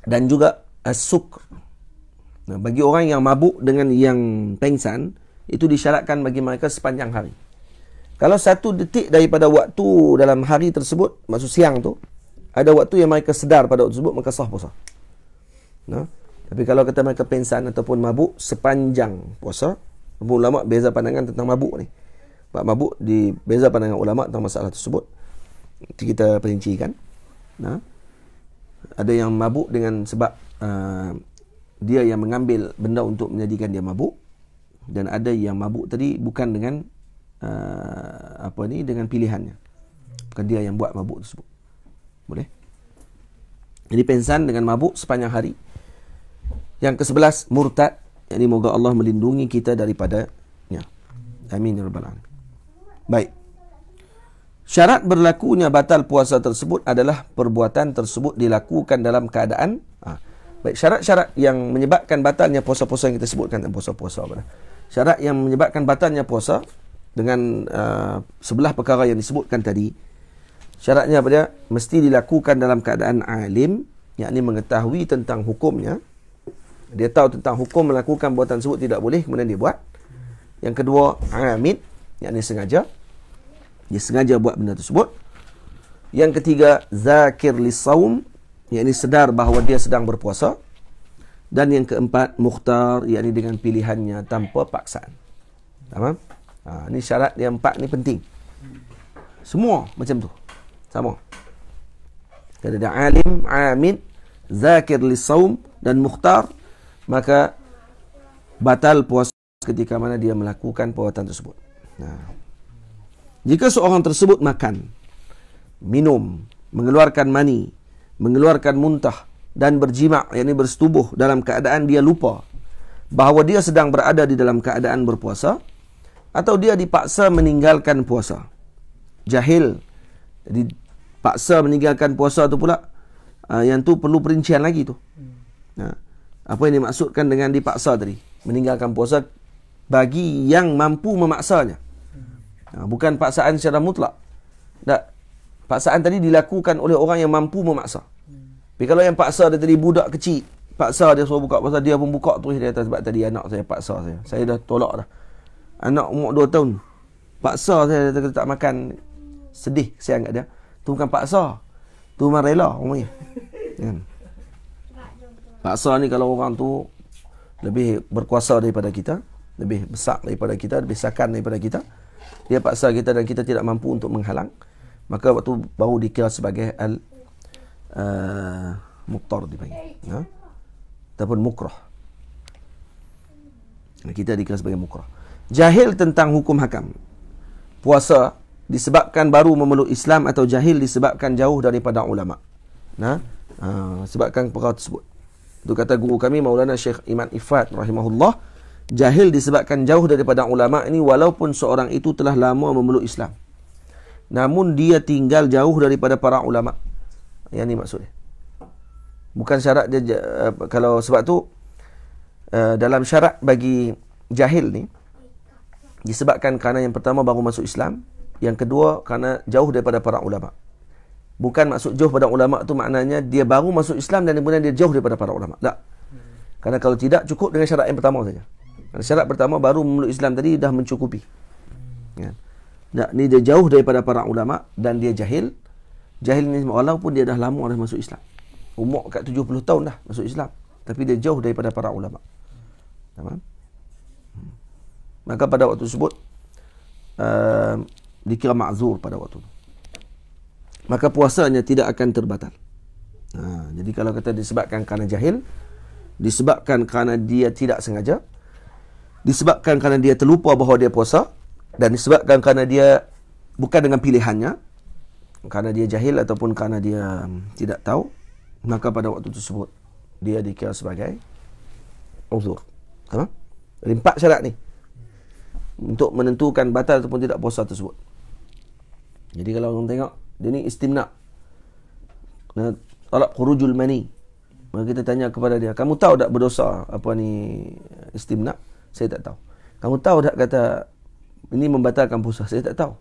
dan juga as bagi orang yang mabuk dengan yang pengsan, itu disyaratkan bagi mereka sepanjang hari. Kalau satu detik daripada waktu dalam hari tersebut, maksud siang tu, ada waktu yang mereka sedar pada waktu tersebut, maka sah puasa. Nah, tapi kalau kata mereka pensan ataupun mabuk sepanjang puasa, ulama beza pandangan tentang mabuk ni. Pak mabuk di beza pandangan ulama tentang masalah tersebut. Nanti kita perincikan. Nah, ada yang mabuk dengan sebab uh, dia yang mengambil benda untuk menjadikan dia mabuk dan ada yang mabuk tadi bukan dengan uh, apa ni dengan pilihannya bukan dia yang buat mabuk tersebut boleh jadi pensan dengan mabuk sepanjang hari yang ke-11 murtad jadi moga Allah melindungi kita daripadanya amin ya rabbal alamin baik syarat berlakunya batal puasa tersebut adalah perbuatan tersebut dilakukan dalam keadaan ha, Baik, syarat-syarat yang menyebabkan batalnya puasa-puasa yang kita sebutkan tentang puasa-puasa. Syarat yang menyebabkan batalnya puasa dengan uh, sebelah perkara yang disebutkan tadi. Syaratnya apa dia? Mesti dilakukan dalam keadaan alim, yakni mengetahui tentang hukumnya. Dia tahu tentang hukum melakukan buatan tersebut tidak boleh, kemudian dia buat. Yang kedua, amid, yakni sengaja. Dia sengaja buat benda tersebut. Yang ketiga, zakir li saum, yang ini sedar bahawa dia sedang berpuasa dan yang keempat mukhtar yakni dengan pilihannya tanpa paksaan. Ha, ini syarat yang empat ini penting. Semua macam tu. Sama. Kalau dia alim, amin, zakir li saum dan mukhtar maka batal puasa ketika mana dia melakukan perbuatan tersebut. Nah. Ha. Jika seorang tersebut makan, minum, mengeluarkan mani mengeluarkan muntah dan berjimak yakni bersetubuh dalam keadaan dia lupa bahawa dia sedang berada di dalam keadaan berpuasa atau dia dipaksa meninggalkan puasa jahil dipaksa meninggalkan puasa tu pula ah, yang tu perlu perincian lagi tu ha. apa yang dimaksudkan dengan dipaksa tadi meninggalkan puasa bagi yang mampu memaksanya ha, bukan paksaan secara mutlak tak paksaan tadi dilakukan oleh orang yang mampu memaksa. Tapi kalau yang paksa dia tadi budak kecil, paksa dia suruh buka pasal dia pun buka terus dia atas sebab tadi anak saya paksa saya. Saya dah tolak dah. Anak umur 2 tahun. Paksa saya dia kata tak makan. Sedih saya anggap dia. Tu bukan paksa. Tu memang rela umur dia. Ya kan? Paksa ni kalau orang tu lebih berkuasa daripada kita, lebih besar daripada kita, lebih sakan daripada kita, dia paksa kita dan kita tidak mampu untuk menghalang maka waktu baru dikira sebagai al uh, muktar dipanggil ya ataupun mukrah kita dikira sebagai mukrah jahil tentang hukum hakam puasa disebabkan baru memeluk Islam atau jahil disebabkan jauh daripada ulama nah ha? uh, sebabkan perkara tersebut Tu kata guru kami Maulana Syekh Iman Ifat rahimahullah jahil disebabkan jauh daripada ulama ini walaupun seorang itu telah lama memeluk Islam namun dia tinggal jauh daripada para ulama. Yang ini maksudnya. Bukan syarat dia eh, kalau sebab tu eh, dalam syarat bagi jahil ni disebabkan kerana yang pertama baru masuk Islam, yang kedua kerana jauh daripada para ulama. Bukan maksud jauh daripada ulama tu maknanya dia baru masuk Islam dan kemudian dia jauh daripada para ulama. Tak. Karena kalau tidak cukup dengan syarat yang pertama saja. Syarat pertama baru memeluk Islam tadi dah mencukupi. Ya. Yeah. Nah, ni dia jauh daripada para ulama dan dia jahil. Jahil ni walaupun dia dah lama dah masuk Islam. Umur kat 70 tahun dah masuk Islam. Tapi dia jauh daripada para ulama. Tamam? Hmm. Maka pada waktu tersebut, uh, dikira ma'zur pada waktu itu. Maka puasanya tidak akan terbatal. Ha, jadi kalau kata disebabkan kerana jahil, disebabkan kerana dia tidak sengaja, disebabkan kerana dia terlupa bahawa dia puasa, dan disebabkan kerana dia bukan dengan pilihannya kerana dia jahil ataupun kerana dia um, tidak tahu maka pada waktu tersebut dia dikira sebagai uzur ha? Rimpak empat syarat ni untuk menentukan batal ataupun tidak puasa tersebut jadi kalau orang tengok dia ni istimna tolak kurujul mani maka kita tanya kepada dia kamu tahu tak berdosa apa ni istimna saya tak tahu kamu tahu tak kata ini membatalkan puasa saya tak tahu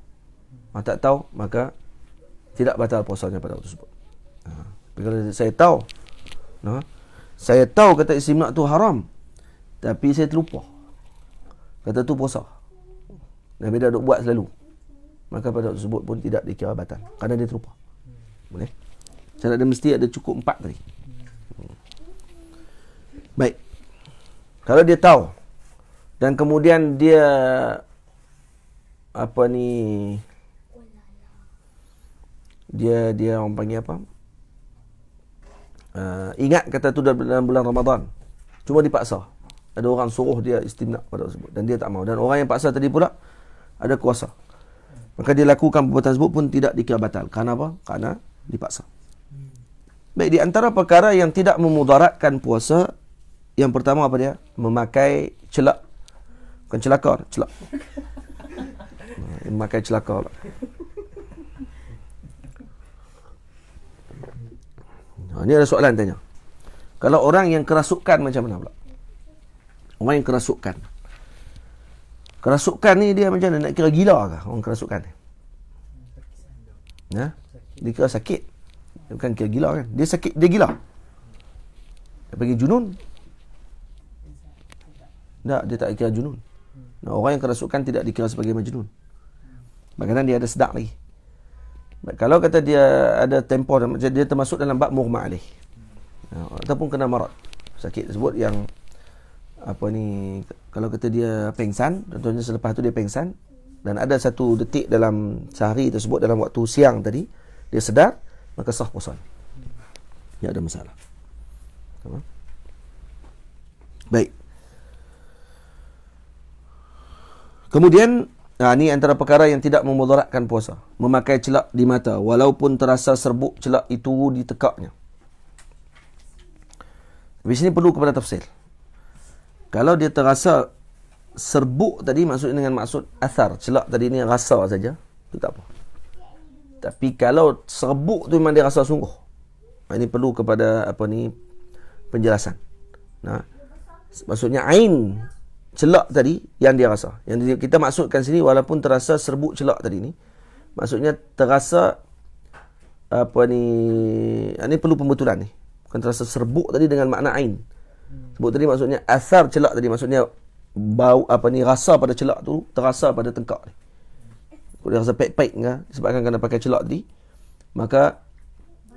ha, tak tahu maka tidak batal puasanya pada waktu tersebut ha. kalau saya tahu ha, saya tahu kata istimak tu haram tapi saya terlupa kata tu puasa Nabi dah buat selalu maka pada waktu tersebut pun tidak dikira batal kerana dia terlupa boleh saya ada mesti ada cukup empat tadi hmm. baik kalau dia tahu dan kemudian dia apa ni dia dia orang panggil apa uh, ingat kata tu dalam bulan Ramadan cuma dipaksa ada orang suruh dia istimna pada tersebut dan dia tak mau dan orang yang paksa tadi pula ada kuasa maka dia lakukan perbuatan tersebut pun tidak dikira batal kerana apa kerana dipaksa baik di antara perkara yang tidak memudaratkan puasa yang pertama apa dia memakai celak bukan celakar celak makan celaka pula. Ha, ni ada soalan tanya. Kalau orang yang kerasukan macam mana pula? Orang yang kerasukan. Kerasukan ni dia macam mana? Nak kira gila ke orang kerasukan ni? Ha? Dia kira sakit. Dia bukan kira gila kan? Dia sakit, dia gila. Dia pergi junun. Tak, dia tak kira junun. orang yang kerasukan tidak dikira sebagai majnun. Bagaimana dia ada sedak lagi. Kalau kata dia ada tempoh dan dia termasuk dalam bab murma alih. Ya, ataupun kena marat. Sakit tersebut yang apa ni kalau kata dia pengsan contohnya selepas tu dia pengsan dan ada satu detik dalam sehari tersebut dalam waktu siang tadi dia sedar maka sah puasa. Ya ada masalah. Baik. Kemudian Nah, ha, ini antara perkara yang tidak memudaratkan puasa. Memakai celak di mata. Walaupun terasa serbuk celak itu di tekaknya. Di sini perlu kepada tafsir. Kalau dia terasa serbuk tadi maksudnya dengan maksud asar. Celak tadi ini rasa saja. Itu tak apa. Tapi kalau serbuk tu memang dia rasa sungguh. Ha, ini perlu kepada apa ni penjelasan. Nah, ha, maksudnya ain celak tadi yang dia rasa. Yang kita maksudkan sini walaupun terasa serbuk celak tadi ni. Maksudnya terasa apa ni ini ah, perlu pembetulan ni. Bukan terasa serbuk tadi dengan makna ain. Serbuk tadi maksudnya asar celak tadi maksudnya bau apa ni rasa pada celak tu terasa pada tengkak ni. Kalau rasa pek-pek kan sebabkan kena pakai celak tadi maka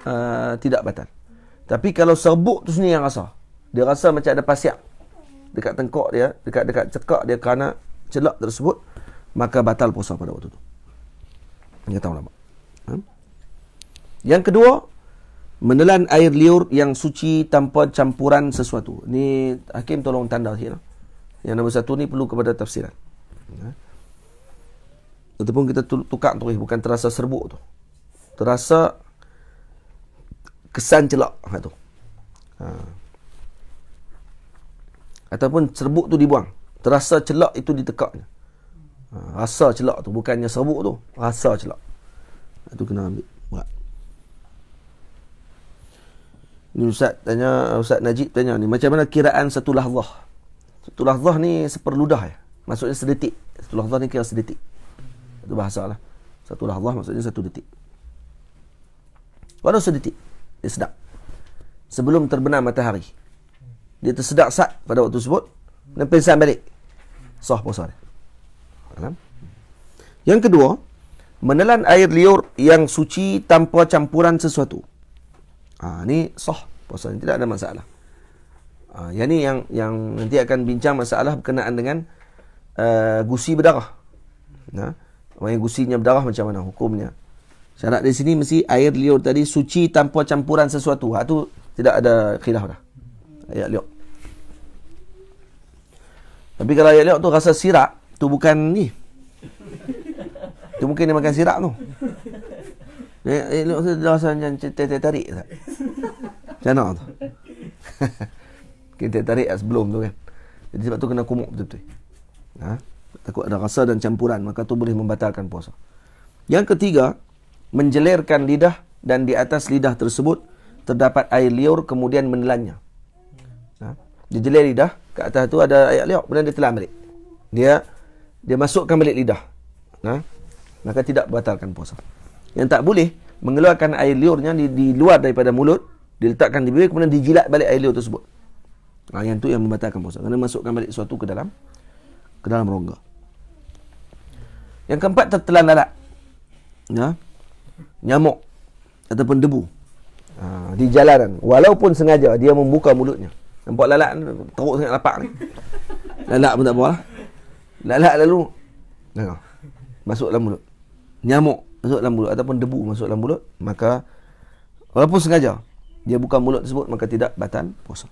uh, tidak batal. Tapi kalau serbuk tu sendiri yang rasa. Dia rasa macam ada pasiak dekat tengkok dia, dekat dekat cekak dia kerana celak tersebut, maka batal puasa pada waktu itu. Ini kata lama. Ha? Hmm? Yang kedua, menelan air liur yang suci tanpa campuran sesuatu. Ini Hakim tolong tanda sini. Lah. Yang nombor satu ni perlu kepada tafsiran. Ha? Ataupun kita tukar tu, eh, bukan terasa serbuk tu. Terasa kesan celak. Ha, tu. Ha ataupun serbuk tu dibuang terasa celak itu ditekak ha, rasa celak tu bukannya serbuk tu rasa celak itu kena ambil buat ni ustaz tanya ustaz Najib tanya ni macam mana kiraan satu lahzah satu lahzah ni seperludah ya maksudnya sedetik satu lahzah ni kira sedetik itu bahasa lah satu lahzah maksudnya satu detik walau sedetik dia sedap sebelum terbenam matahari dia tersedak sat pada waktu tersebut dan pingsan balik sah puasa dia yang kedua menelan air liur yang suci tanpa campuran sesuatu ha, ni sah puasa ni tidak ada masalah ha, yang ni yang yang nanti akan bincang masalah berkenaan dengan uh, gusi berdarah nah ha, orang gusinya berdarah macam mana hukumnya syarat dari sini mesti air liur tadi suci tanpa campuran sesuatu ha, tu tidak ada khilaf dah ayat liur tapi kalau ayat liok tu rasa sirap, tu bukan ni. Tu mungkin dia makan sirap tu. Eh, ayat liok tu dia rasa macam tertarik tak? Macam mana tu? Mungkin tertarik sebelum tu kan. Jadi sebab tu kena kumuk betul-betul. Ha? Takut ada rasa dan campuran, maka tu boleh membatalkan puasa. Yang ketiga, menjelirkan lidah dan di atas lidah tersebut terdapat air liur kemudian menelannya. Dia jelai lidah ke atas tu ada ayat liok kemudian dia telah balik. Dia dia masukkan balik lidah. Nah. Ha? Maka tidak batalkan puasa. Yang tak boleh mengeluarkan air liurnya di, di luar daripada mulut, diletakkan di bibir kemudian dijilat balik air liur tersebut. Nah, ha, yang tu yang membatalkan puasa. Kena masukkan balik sesuatu ke dalam ke dalam rongga. Yang keempat tertelan lalat. Nah, ya? Nyamuk ataupun debu. Ha, di jalanan walaupun sengaja dia membuka mulutnya Nampak lalat Teruk sangat lapar ni Lalat pun tak apa lah Lalat lalu Tengok Masuk dalam mulut Nyamuk Masuk dalam mulut Ataupun debu masuk dalam mulut Maka Walaupun sengaja Dia bukan mulut tersebut Maka tidak batal puasa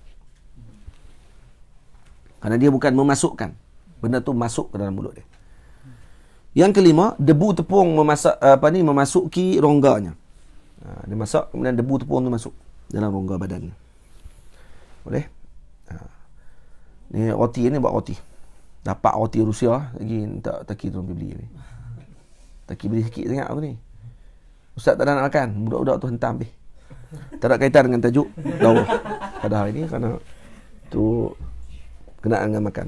Karena dia bukan memasukkan Benda tu masuk ke dalam mulut dia Yang kelima Debu tepung memasak Apa ni Memasuki rongganya ha, Dia masak Kemudian debu tepung tu masuk Dalam rongga badannya boleh? Ha. Ni roti ni buat roti. Dapat roti Rusia lagi tak taki tu beli ni. Taki beli sikit sangat aku ni. Ustaz tak ada nak makan, budak-budak tu hentam habis. Tak ada kaitan dengan tajuk dawah pada hari ni kerana tu kena dengan makan.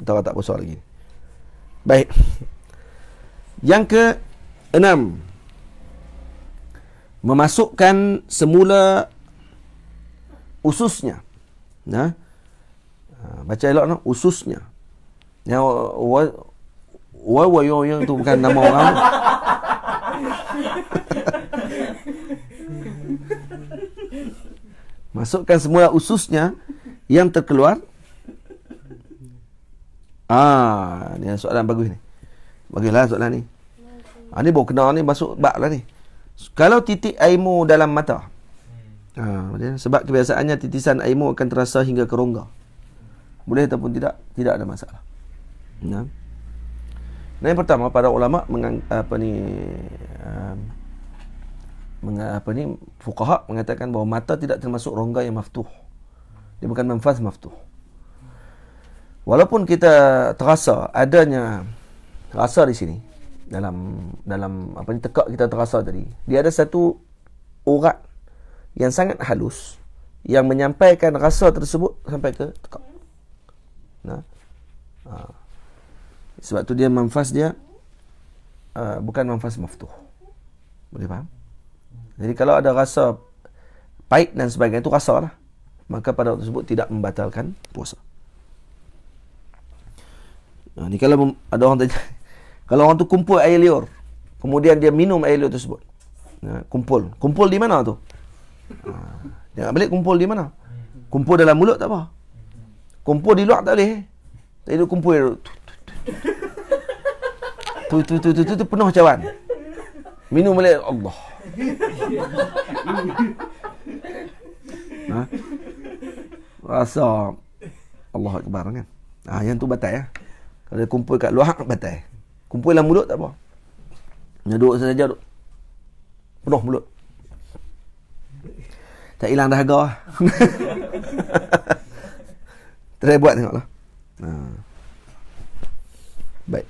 Lah tak tak bosan lagi. Baik. Yang ke enam memasukkan semula ususnya. Nah, Ha, baca elok noh ususnya. Yang wa wa yo yang tu bukan nama orang. Masukkan semua ususnya yang terkeluar. Ah, ni lah soalan bagus ni. bagilah soalan ni. Ah, ni baru ni masuk bab lah ni. Kalau titik aimu dalam mata. Ah, sebab kebiasaannya titisan aimu akan terasa hingga ke rongga boleh ataupun tidak tidak ada masalah ya. Nah, yang pertama para ulama mengang, apa ni um, meng, apa ni fuqaha mengatakan bahawa mata tidak termasuk rongga yang maftuh. Dia bukan manfaz maftuh. Walaupun kita terasa adanya rasa di sini dalam dalam apa ni tekak kita terasa tadi. Dia ada satu urat yang sangat halus yang menyampaikan rasa tersebut sampai ke tekak. Nah. Ah. Sebab tu dia manfas dia ah, bukan manfas maftuh. Boleh faham? Jadi kalau ada rasa pahit dan sebagainya itu rasalah. Maka pada waktu tersebut tidak membatalkan puasa. Nah, ni kalau ada orang tanya, kalau orang tu kumpul air liur, kemudian dia minum air liur tersebut. Nah, kumpul. Kumpul di mana tu? Ha. Ah, Jangan balik kumpul di mana? Kumpul dalam mulut tak apa. Kumpul di luar tak boleh. Tadi dia kumpul. Tu tu tu tu. Tu tu tu penuh cawan. Minum balik Allah. Ha? Rasa Allah Akbar kan ha, Yang tu batal ya Kalau kumpul kat luar batal Kumpul dalam mulut tak apa Dia duduk saja duduk Penuh mulut Tak hilang dahaga Try buat tengoklah. Ha. Baik.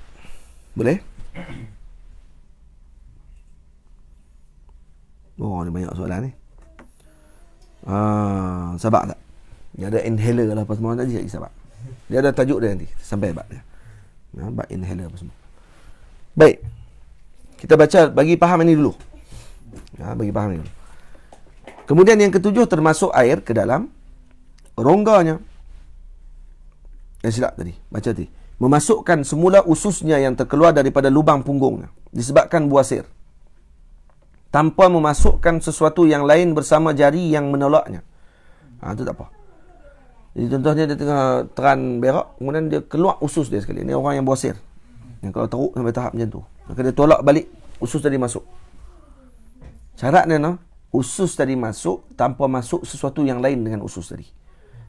Boleh? Oh, ni banyak soalan ni. Ha, sabar tak? Dia ada inhaler lah apa semua tadi saya sabar. Dia ada tajuk dia nanti sampai bab dia. Ha, bab inhaler apa semua. Baik. Kita baca bagi faham ini dulu. Ha, bagi faham ini Kemudian yang ketujuh termasuk air ke dalam rongganya. Yang eh, silap tadi. Baca tadi. Memasukkan semula ususnya yang terkeluar daripada lubang punggungnya Disebabkan buasir. Tanpa memasukkan sesuatu yang lain bersama jari yang menolaknya. Ha, itu tak apa. Jadi contohnya dia tengah teran berak. Kemudian dia keluar usus dia sekali. Ini orang yang buasir. Yang kalau teruk sampai tahap macam tu. Maka dia tolak balik. Usus tadi masuk. Syaratnya no. Usus tadi masuk tanpa masuk sesuatu yang lain dengan usus tadi.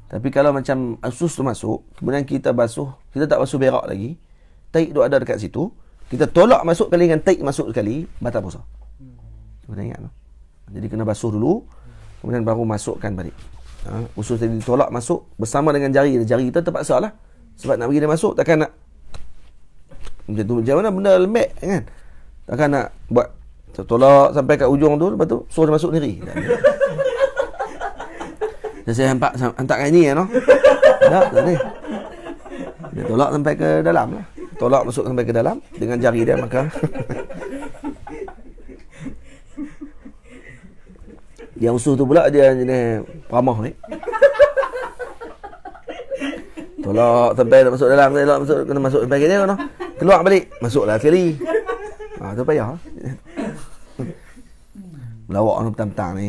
Tapi kalau macam asus tu masuk, kemudian kita basuh, kita tak basuh berak lagi, taik tu ada dekat situ, kita tolak masuk kali dengan taik masuk sekali, batal puasa. Hmm. Kita ingat tu. Jadi kena basuh dulu, kemudian baru masukkan balik. Ha, usus tadi tolak masuk bersama dengan jari. Jari kita terpaksa lah. Sebab nak bagi dia masuk, takkan nak... Macam tu, macam mana benda lembek kan? Takkan nak buat tolak sampai kat ujung tu, lepas tu suruh dia masuk sendiri. Dan saya hampak hantar kat ni ya, no? Tak, tak ada. Dia tolak sampai ke dalam lah. Tolak masuk sampai ke dalam dengan jari dia maka. Yang usuh tu pula dia jenis ramah ni. Eh. Tolak sampai nak masuk dalam, tolak masuk, kena masuk sampai ke dia no? Keluar balik, masuklah sekali. Ah, tu payah. Melawak orang petang-petang ni.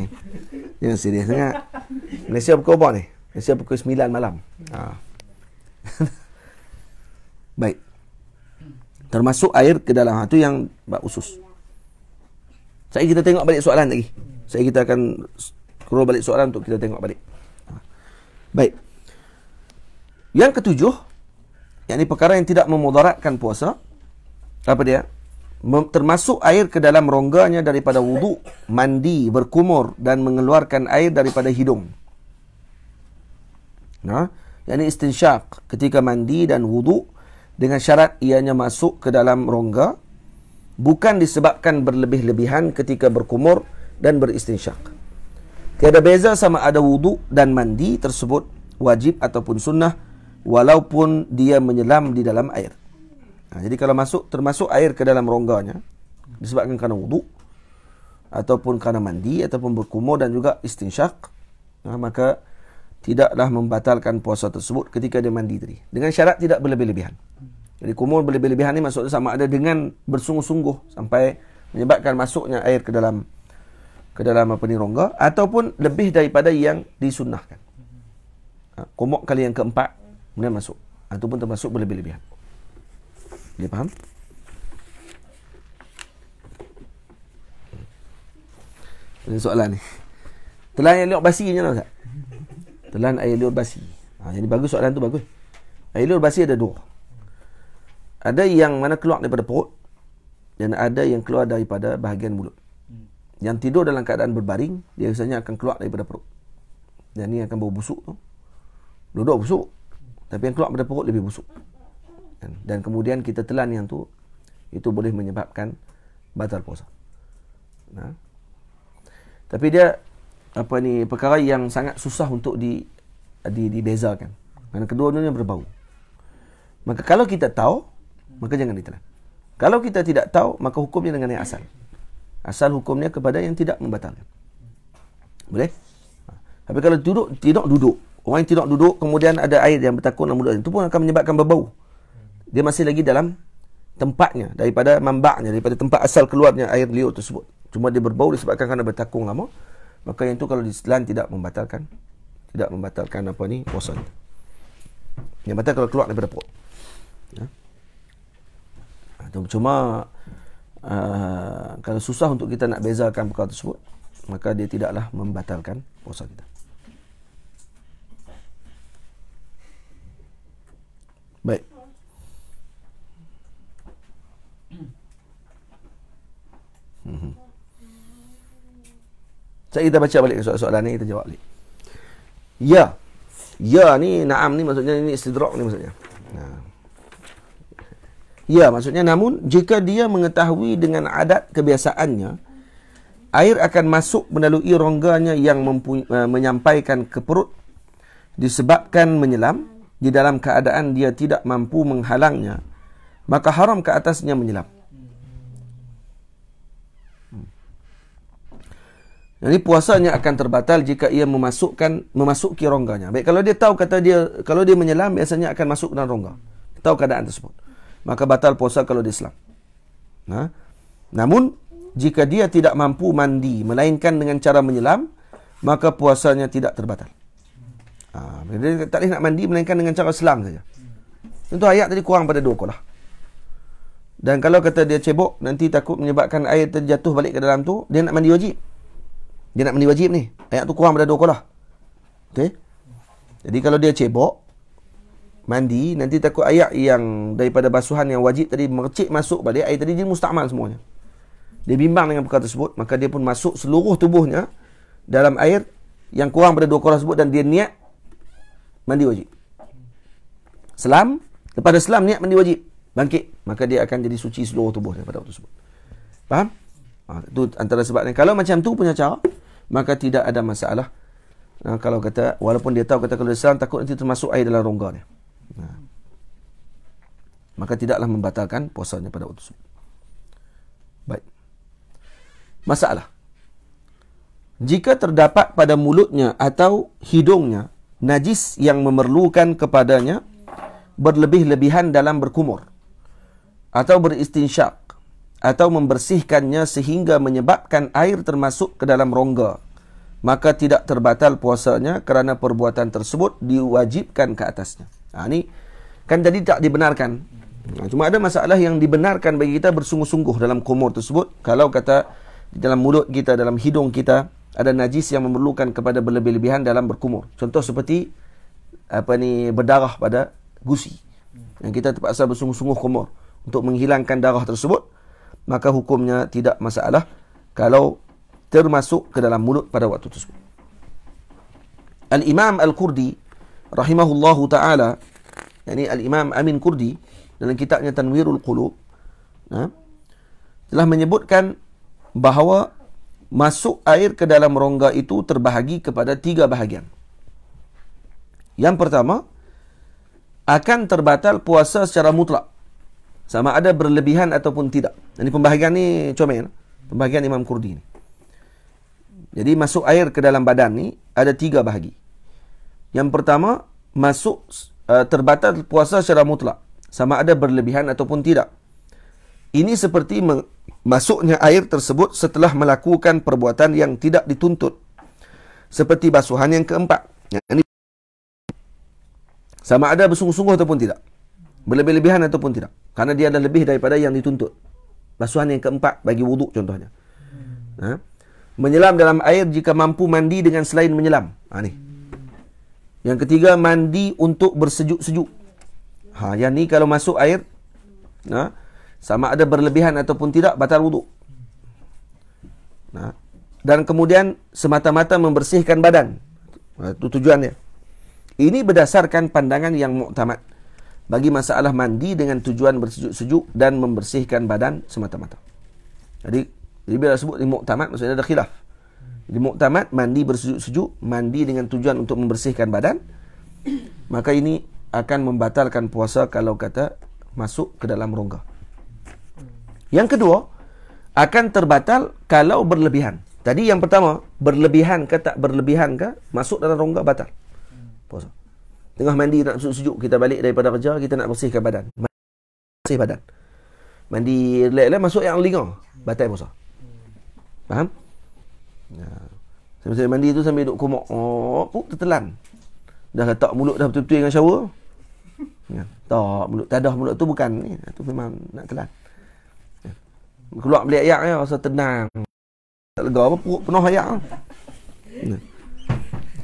Jangan serius sangat. Malaysia pukul apa ni? Malaysia pukul 9 malam. Ha. Baik. Termasuk air ke dalam. Itu ha, yang bab usus. Saya kita tengok balik soalan lagi. Saya kita akan scroll balik soalan untuk kita tengok balik. Ha. Baik. Yang ketujuh. Yang ini perkara yang tidak memudaratkan puasa. Apa dia? termasuk air ke dalam rongganya daripada wudu, mandi, berkumur dan mengeluarkan air daripada hidung. Nah, yakni istinsyak ketika mandi dan wudu dengan syarat ianya masuk ke dalam rongga bukan disebabkan berlebih-lebihan ketika berkumur dan beristinsyak. Tiada beza sama ada wudu dan mandi tersebut wajib ataupun sunnah walaupun dia menyelam di dalam air. Ha, jadi kalau masuk termasuk air ke dalam rongganya disebabkan kerana wuduk ataupun kerana mandi ataupun berkumur dan juga istinsyak ha, maka tidaklah membatalkan puasa tersebut ketika dia mandi tadi dengan syarat tidak berlebih-lebihan. Jadi kumur berlebih-lebihan ni maksudnya sama ada dengan bersungguh-sungguh sampai menyebabkan masuknya air ke dalam ke dalam apa ni rongga ataupun lebih daripada yang disunnahkan. Ha, kumur kali yang keempat kemudian masuk. ataupun ha, termasuk berlebih-lebihan. Nehmen wir Ini soalan ni. Telan yang liur basi macam mana Ustaz? Telan air liur basi. Ha, yang bagus soalan tu bagus. Air liur basi ada dua. Ada yang mana keluar daripada perut. Dan ada yang keluar daripada bahagian mulut. Yang tidur dalam keadaan berbaring, dia biasanya akan keluar daripada perut. Dan ni akan bau busuk tu. Duduk busuk. Tapi yang keluar daripada perut lebih busuk. Kan? dan kemudian kita telan yang tu itu boleh menyebabkan batal puasa. Nah. Tapi dia apa ni perkara yang sangat susah untuk di, di dibezakan. Karena kedua-duanya berbau. Maka kalau kita tahu, maka jangan ditelan. Kalau kita tidak tahu, maka hukumnya dengan yang asal. Asal hukumnya kepada yang tidak membatalkan. Boleh? Ha. Tapi kalau duduk, tidak duduk. Orang yang tidak duduk, kemudian ada air yang bertakun dalam mulut. Itu pun akan menyebabkan berbau dia masih lagi dalam tempatnya daripada mambaknya daripada tempat asal keluarnya air liur tersebut cuma dia berbau disebabkan kerana bertakung lama maka yang itu kalau ditelan tidak membatalkan tidak membatalkan apa ni puasa yang batal kalau keluar daripada perut ya. Ha, cuma uh, kalau susah untuk kita nak bezakan perkara tersebut maka dia tidaklah membatalkan puasa kita Hmm. Saya kita baca balik soalan-soalan ni kita jawab balik. Ya. Ya ni na'am ni maksudnya ni istidrak ni maksudnya. Nah. Ya maksudnya namun jika dia mengetahui dengan adat kebiasaannya air akan masuk melalui rongganya yang eh, menyampaikan ke perut disebabkan menyelam di dalam keadaan dia tidak mampu menghalangnya maka haram ke atasnya menyelam. Jadi puasanya akan terbatal jika ia memasukkan memasuki rongganya. Baik kalau dia tahu kata dia kalau dia menyelam biasanya akan masuk dalam rongga. Tahu keadaan tersebut. Maka batal puasa kalau dia selam. Ha? Namun jika dia tidak mampu mandi melainkan dengan cara menyelam maka puasanya tidak terbatal. Ah, ha, dia tak boleh nak mandi melainkan dengan cara selam saja. Tentu ayat tadi kurang pada dua kolah. Dan kalau kata dia cebok nanti takut menyebabkan air terjatuh balik ke dalam tu, dia nak mandi wajib. Dia nak mandi wajib ni. Ayat tu kurang pada dua kolah. Okey. Jadi kalau dia cebok mandi nanti takut ayat yang daripada basuhan yang wajib tadi mercik masuk balik ayat tadi dia mustakmal semuanya. Dia bimbang dengan perkara tersebut maka dia pun masuk seluruh tubuhnya dalam air yang kurang pada dua kolah tersebut dan dia niat mandi wajib. Selam lepas dia selam niat mandi wajib bangkit maka dia akan jadi suci seluruh tubuhnya pada waktu tersebut. Faham? Ha, ah, itu antara sebabnya. Kalau macam tu punya cara, maka tidak ada masalah. Ha, kalau kata, walaupun dia tahu kata kalau dia selam, takut nanti termasuk air dalam rongga dia. Ha. Maka tidaklah membatalkan puasanya pada waktu subuh. Baik. Masalah. Jika terdapat pada mulutnya atau hidungnya najis yang memerlukan kepadanya berlebih-lebihan dalam berkumur atau beristinsyak atau membersihkannya sehingga menyebabkan air termasuk ke dalam rongga. Maka tidak terbatal puasanya kerana perbuatan tersebut diwajibkan ke atasnya. Ha, ini kan jadi tak dibenarkan. Ha, cuma ada masalah yang dibenarkan bagi kita bersungguh-sungguh dalam kumur tersebut. Kalau kata dalam mulut kita, dalam hidung kita, ada najis yang memerlukan kepada berlebih-lebihan dalam berkumur. Contoh seperti apa ni berdarah pada gusi. Yang kita terpaksa bersungguh-sungguh kumur untuk menghilangkan darah tersebut maka hukumnya tidak masalah kalau termasuk ke dalam mulut pada waktu tersebut. Al-Imam Al-Kurdi rahimahullahu taala yakni Al-Imam Amin Kurdi dalam kitabnya Tanwirul Qulub ha, telah menyebutkan bahawa masuk air ke dalam rongga itu terbahagi kepada tiga bahagian. Yang pertama akan terbatal puasa secara mutlak sama ada berlebihan ataupun tidak. Ini pembahagian ni comel. Pembahagian Imam Kurdi ni. Jadi masuk air ke dalam badan ni ada tiga bahagi. Yang pertama masuk eh, terbatas puasa secara mutlak. Sama ada berlebihan ataupun tidak. Ini seperti masuknya air tersebut setelah melakukan perbuatan yang tidak dituntut. Seperti basuhan yang keempat. Yang ini sama ada bersungguh-sungguh ataupun tidak berlebih-lebihan ataupun tidak karena dia adalah lebih daripada yang dituntut basuhan yang keempat bagi wuduk contohnya hmm. ha? menyelam dalam air jika mampu mandi dengan selain menyelam ha, ni yang ketiga mandi untuk bersejuk-sejuk ha, yang ni kalau masuk air ha, sama ada berlebihan ataupun tidak batal wuduk ha? dan kemudian semata-mata membersihkan badan itu ha, tujuannya ini berdasarkan pandangan yang muktamad bagi masalah mandi dengan tujuan bersujud-sujud dan membersihkan badan semata-mata. Jadi, jadi bila sebut di muktamad maksudnya ada khilaf. Di muktamad mandi bersujud-sujud, mandi dengan tujuan untuk membersihkan badan, maka ini akan membatalkan puasa kalau kata masuk ke dalam rongga. Yang kedua, akan terbatal kalau berlebihan. Tadi yang pertama, berlebihan ke tak berlebihan ke, masuk dalam rongga batal. Puasa. Tengah mandi nak sejuk-sejuk Kita balik daripada kerja Kita nak bersihkan badan Bersih badan Mandi relax lah, Masuk yang lingar Batal puasa Faham? Ya. Sambil saya mandi tu Sambil duduk kumok oh, pup, Tertelan Dah letak mulut dah betul-betul dengan shower ya. Tak mulut Tadah mulut tu bukan ni ya, Tu memang nak telan ya. Keluar beli ayak ya, Rasa tenang Tak lega apa Penuh ayak ya.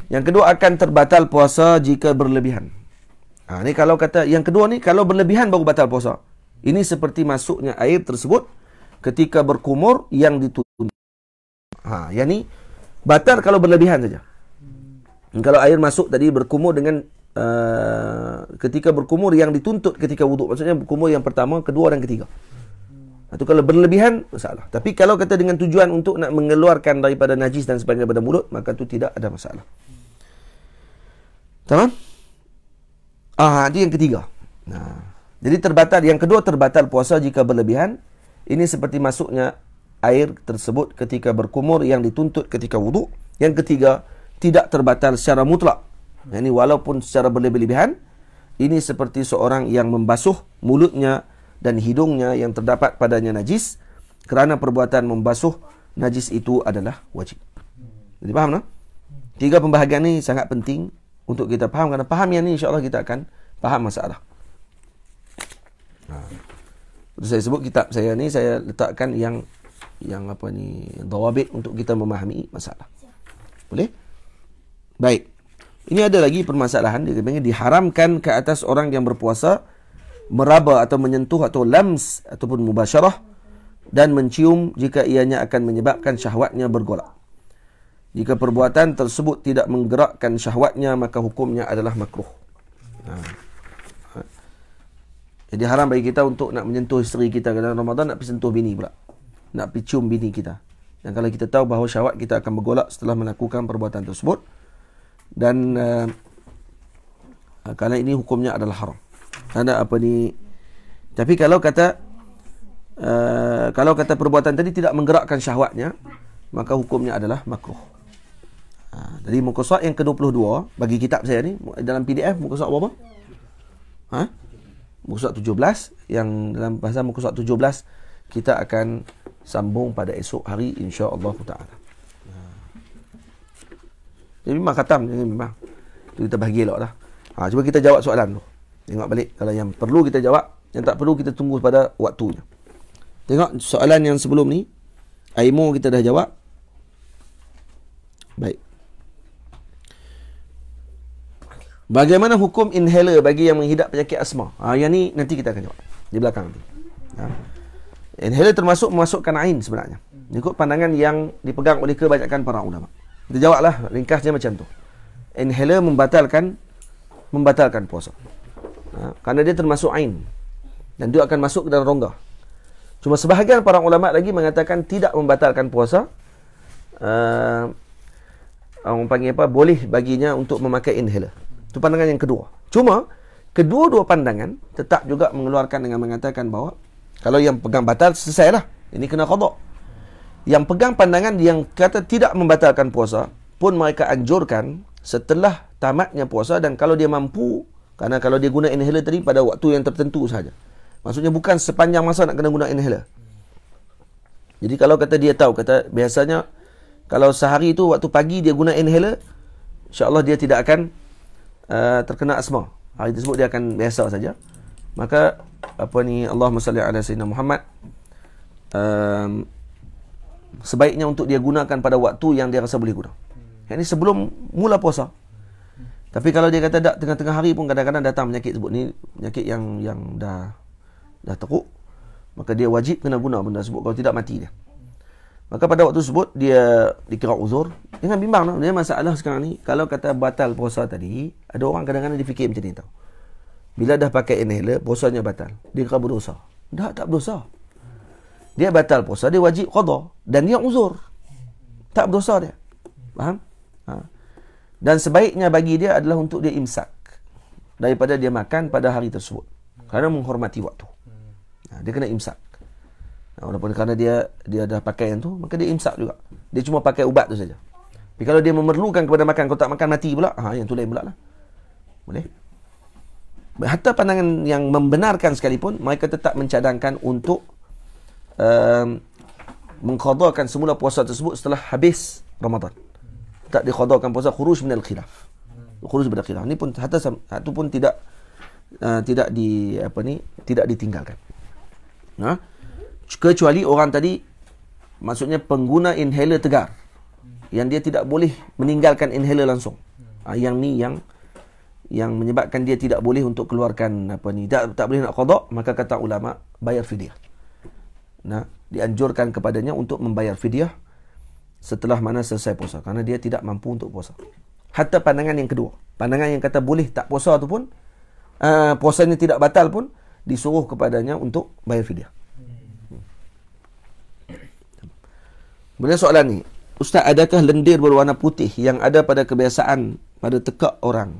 Yang kedua akan terbatal puasa jika berlebihan. Ha, ini kalau kata yang kedua ni kalau berlebihan baru batal puasa. Ini seperti masuknya air tersebut ketika berkumur yang ditutup. Ha, yang ni batal kalau berlebihan saja. Hmm, kalau air masuk tadi berkumur dengan Uh, ketika berkumur yang dituntut ketika wuduk maksudnya berkumur yang pertama, kedua dan ketiga. Itu kalau berlebihan masalah. Tapi kalau kata dengan tujuan untuk nak mengeluarkan daripada najis dan sebagainya pada mulut, maka itu tidak ada masalah. Tamam? Kan? Ah, dia yang ketiga. Nah. Jadi terbatal yang kedua terbatal puasa jika berlebihan. Ini seperti masuknya air tersebut ketika berkumur yang dituntut ketika wuduk. Yang ketiga, tidak terbatal secara mutlak. Yang ini walaupun secara berlebihan, ini seperti seorang yang membasuh mulutnya dan hidungnya yang terdapat padanya najis kerana perbuatan membasuh najis itu adalah wajib. Jadi faham tak? Tiga pembahagian ini sangat penting untuk kita faham kerana faham yang ini insya-Allah kita akan faham masalah. Ha. Saya sebut kitab saya ni saya letakkan yang yang apa ni dawabit untuk kita memahami masalah. Boleh? Baik. Ini ada lagi permasalahan dia kata diharamkan ke atas orang yang berpuasa meraba atau menyentuh atau lams ataupun mubasyarah dan mencium jika ianya akan menyebabkan syahwatnya bergolak. Jika perbuatan tersebut tidak menggerakkan syahwatnya maka hukumnya adalah makruh. Ha. Jadi haram bagi kita untuk nak menyentuh isteri kita dalam Ramadan nak sentuh bini pula. Nak picum bini kita. Dan kalau kita tahu bahawa syahwat kita akan bergolak setelah melakukan perbuatan tersebut dan uh, eh, kerana ini hukumnya adalah haram. Ada apa ni? Tapi kalau kata uh, kalau kata perbuatan tadi tidak menggerakkan syahwatnya maka hukumnya adalah makruh. Ha, jadi muka surat yang ke-22 bagi kitab saya ni dalam PDF muka surat berapa? Ha? Muka surat 17 yang dalam bahasa muka surat 17 kita akan sambung pada esok hari insya-Allah taala. Ha. Jadi memang khatam jadi memang. Itu kita bahagi lah. Ha, cuba kita jawab soalan tu. Tengok balik kalau yang perlu kita jawab, yang tak perlu kita tunggu pada waktunya. Tengok soalan yang sebelum ni, Aimo kita dah jawab. Baik. Bagaimana hukum inhaler bagi yang menghidap penyakit asma? Ha, yang ni nanti kita akan jawab. Di belakang nanti. Ha. Inhaler termasuk memasukkan ain sebenarnya. Ikut pandangan yang dipegang oleh kebanyakan para ulama. Kita jawablah ringkasnya macam tu. Inhaler membatalkan membatalkan puasa. Ha. Kerana dia termasuk ain. Dan dia akan masuk ke dalam rongga. Cuma sebahagian para ulama lagi mengatakan tidak membatalkan puasa. Uh, orang panggil apa? Boleh baginya untuk memakai inhaler. Itu pandangan yang kedua. Cuma, kedua-dua pandangan tetap juga mengeluarkan dengan mengatakan bahawa kalau yang pegang batal, selesai lah. Ini kena kodok. Yang pegang pandangan yang kata tidak membatalkan puasa pun mereka anjurkan setelah tamatnya puasa dan kalau dia mampu karena kalau dia guna inhaler tadi pada waktu yang tertentu saja. Maksudnya bukan sepanjang masa nak kena guna inhaler. Jadi kalau kata dia tahu kata biasanya kalau sehari itu waktu pagi dia guna inhaler insyaallah dia tidak akan Eh, terkena asma. Hari tersebut dia akan biasa saja. Maka apa ni Allah salli ala sayyidina Muhammad. Um, sebaiknya untuk dia gunakan pada waktu yang dia rasa boleh guna. Yang ini sebelum mula puasa. Tapi kalau dia kata tak tengah-tengah hari pun kadang-kadang datang penyakit sebut ni penyakit yang yang dah dah teruk maka dia wajib kena guna benda sebut kalau tidak mati dia. Maka pada waktu tersebut dia dikira uzur. Jangan bimbang dia masalah sekarang ni. Kalau kata batal puasa tadi. Ada orang kadang-kadang dia fikir macam ni tau. Bila dah pakai inhaler, puasanya batal. Dia kira berdosa. Tak, tak berdosa. Dia batal puasa. Dia wajib qadha. Dan dia uzur. Tak berdosa dia. Faham? Ha. Dan sebaiknya bagi dia adalah untuk dia imsak. Daripada dia makan pada hari tersebut. Kerana menghormati waktu. Ha, dia kena imsak. Ah, walaupun kerana dia dia dah pakai yang tu maka dia imsak juga dia cuma pakai ubat tu saja tapi kalau dia memerlukan kepada makan kalau tak makan mati pula ha yang tu lain pula lah boleh Hatta pandangan yang membenarkan sekalipun Mereka tetap mencadangkan untuk um, Mengkhadarkan semula puasa tersebut setelah habis Ramadan Tak dikhadarkan puasa khurus minal khilaf Khurus minal khilaf Ini pun hatta itu ah, pun tidak uh, tidak di apa ni tidak ditinggalkan. Nah, ha? kecuali orang tadi maksudnya pengguna inhaler tegar yang dia tidak boleh meninggalkan inhaler langsung uh, yang ni yang yang menyebabkan dia tidak boleh untuk keluarkan apa ni tak, tak boleh nak kodok maka kata ulama bayar fidyah nah dianjurkan kepadanya untuk membayar fidyah setelah mana selesai puasa kerana dia tidak mampu untuk puasa hatta pandangan yang kedua pandangan yang kata boleh tak puasa ataupun pun uh, puasanya tidak batal pun disuruh kepadanya untuk bayar fidyah Kemudian soalan ni, Ustaz adakah lendir berwarna putih yang ada pada kebiasaan pada tekak orang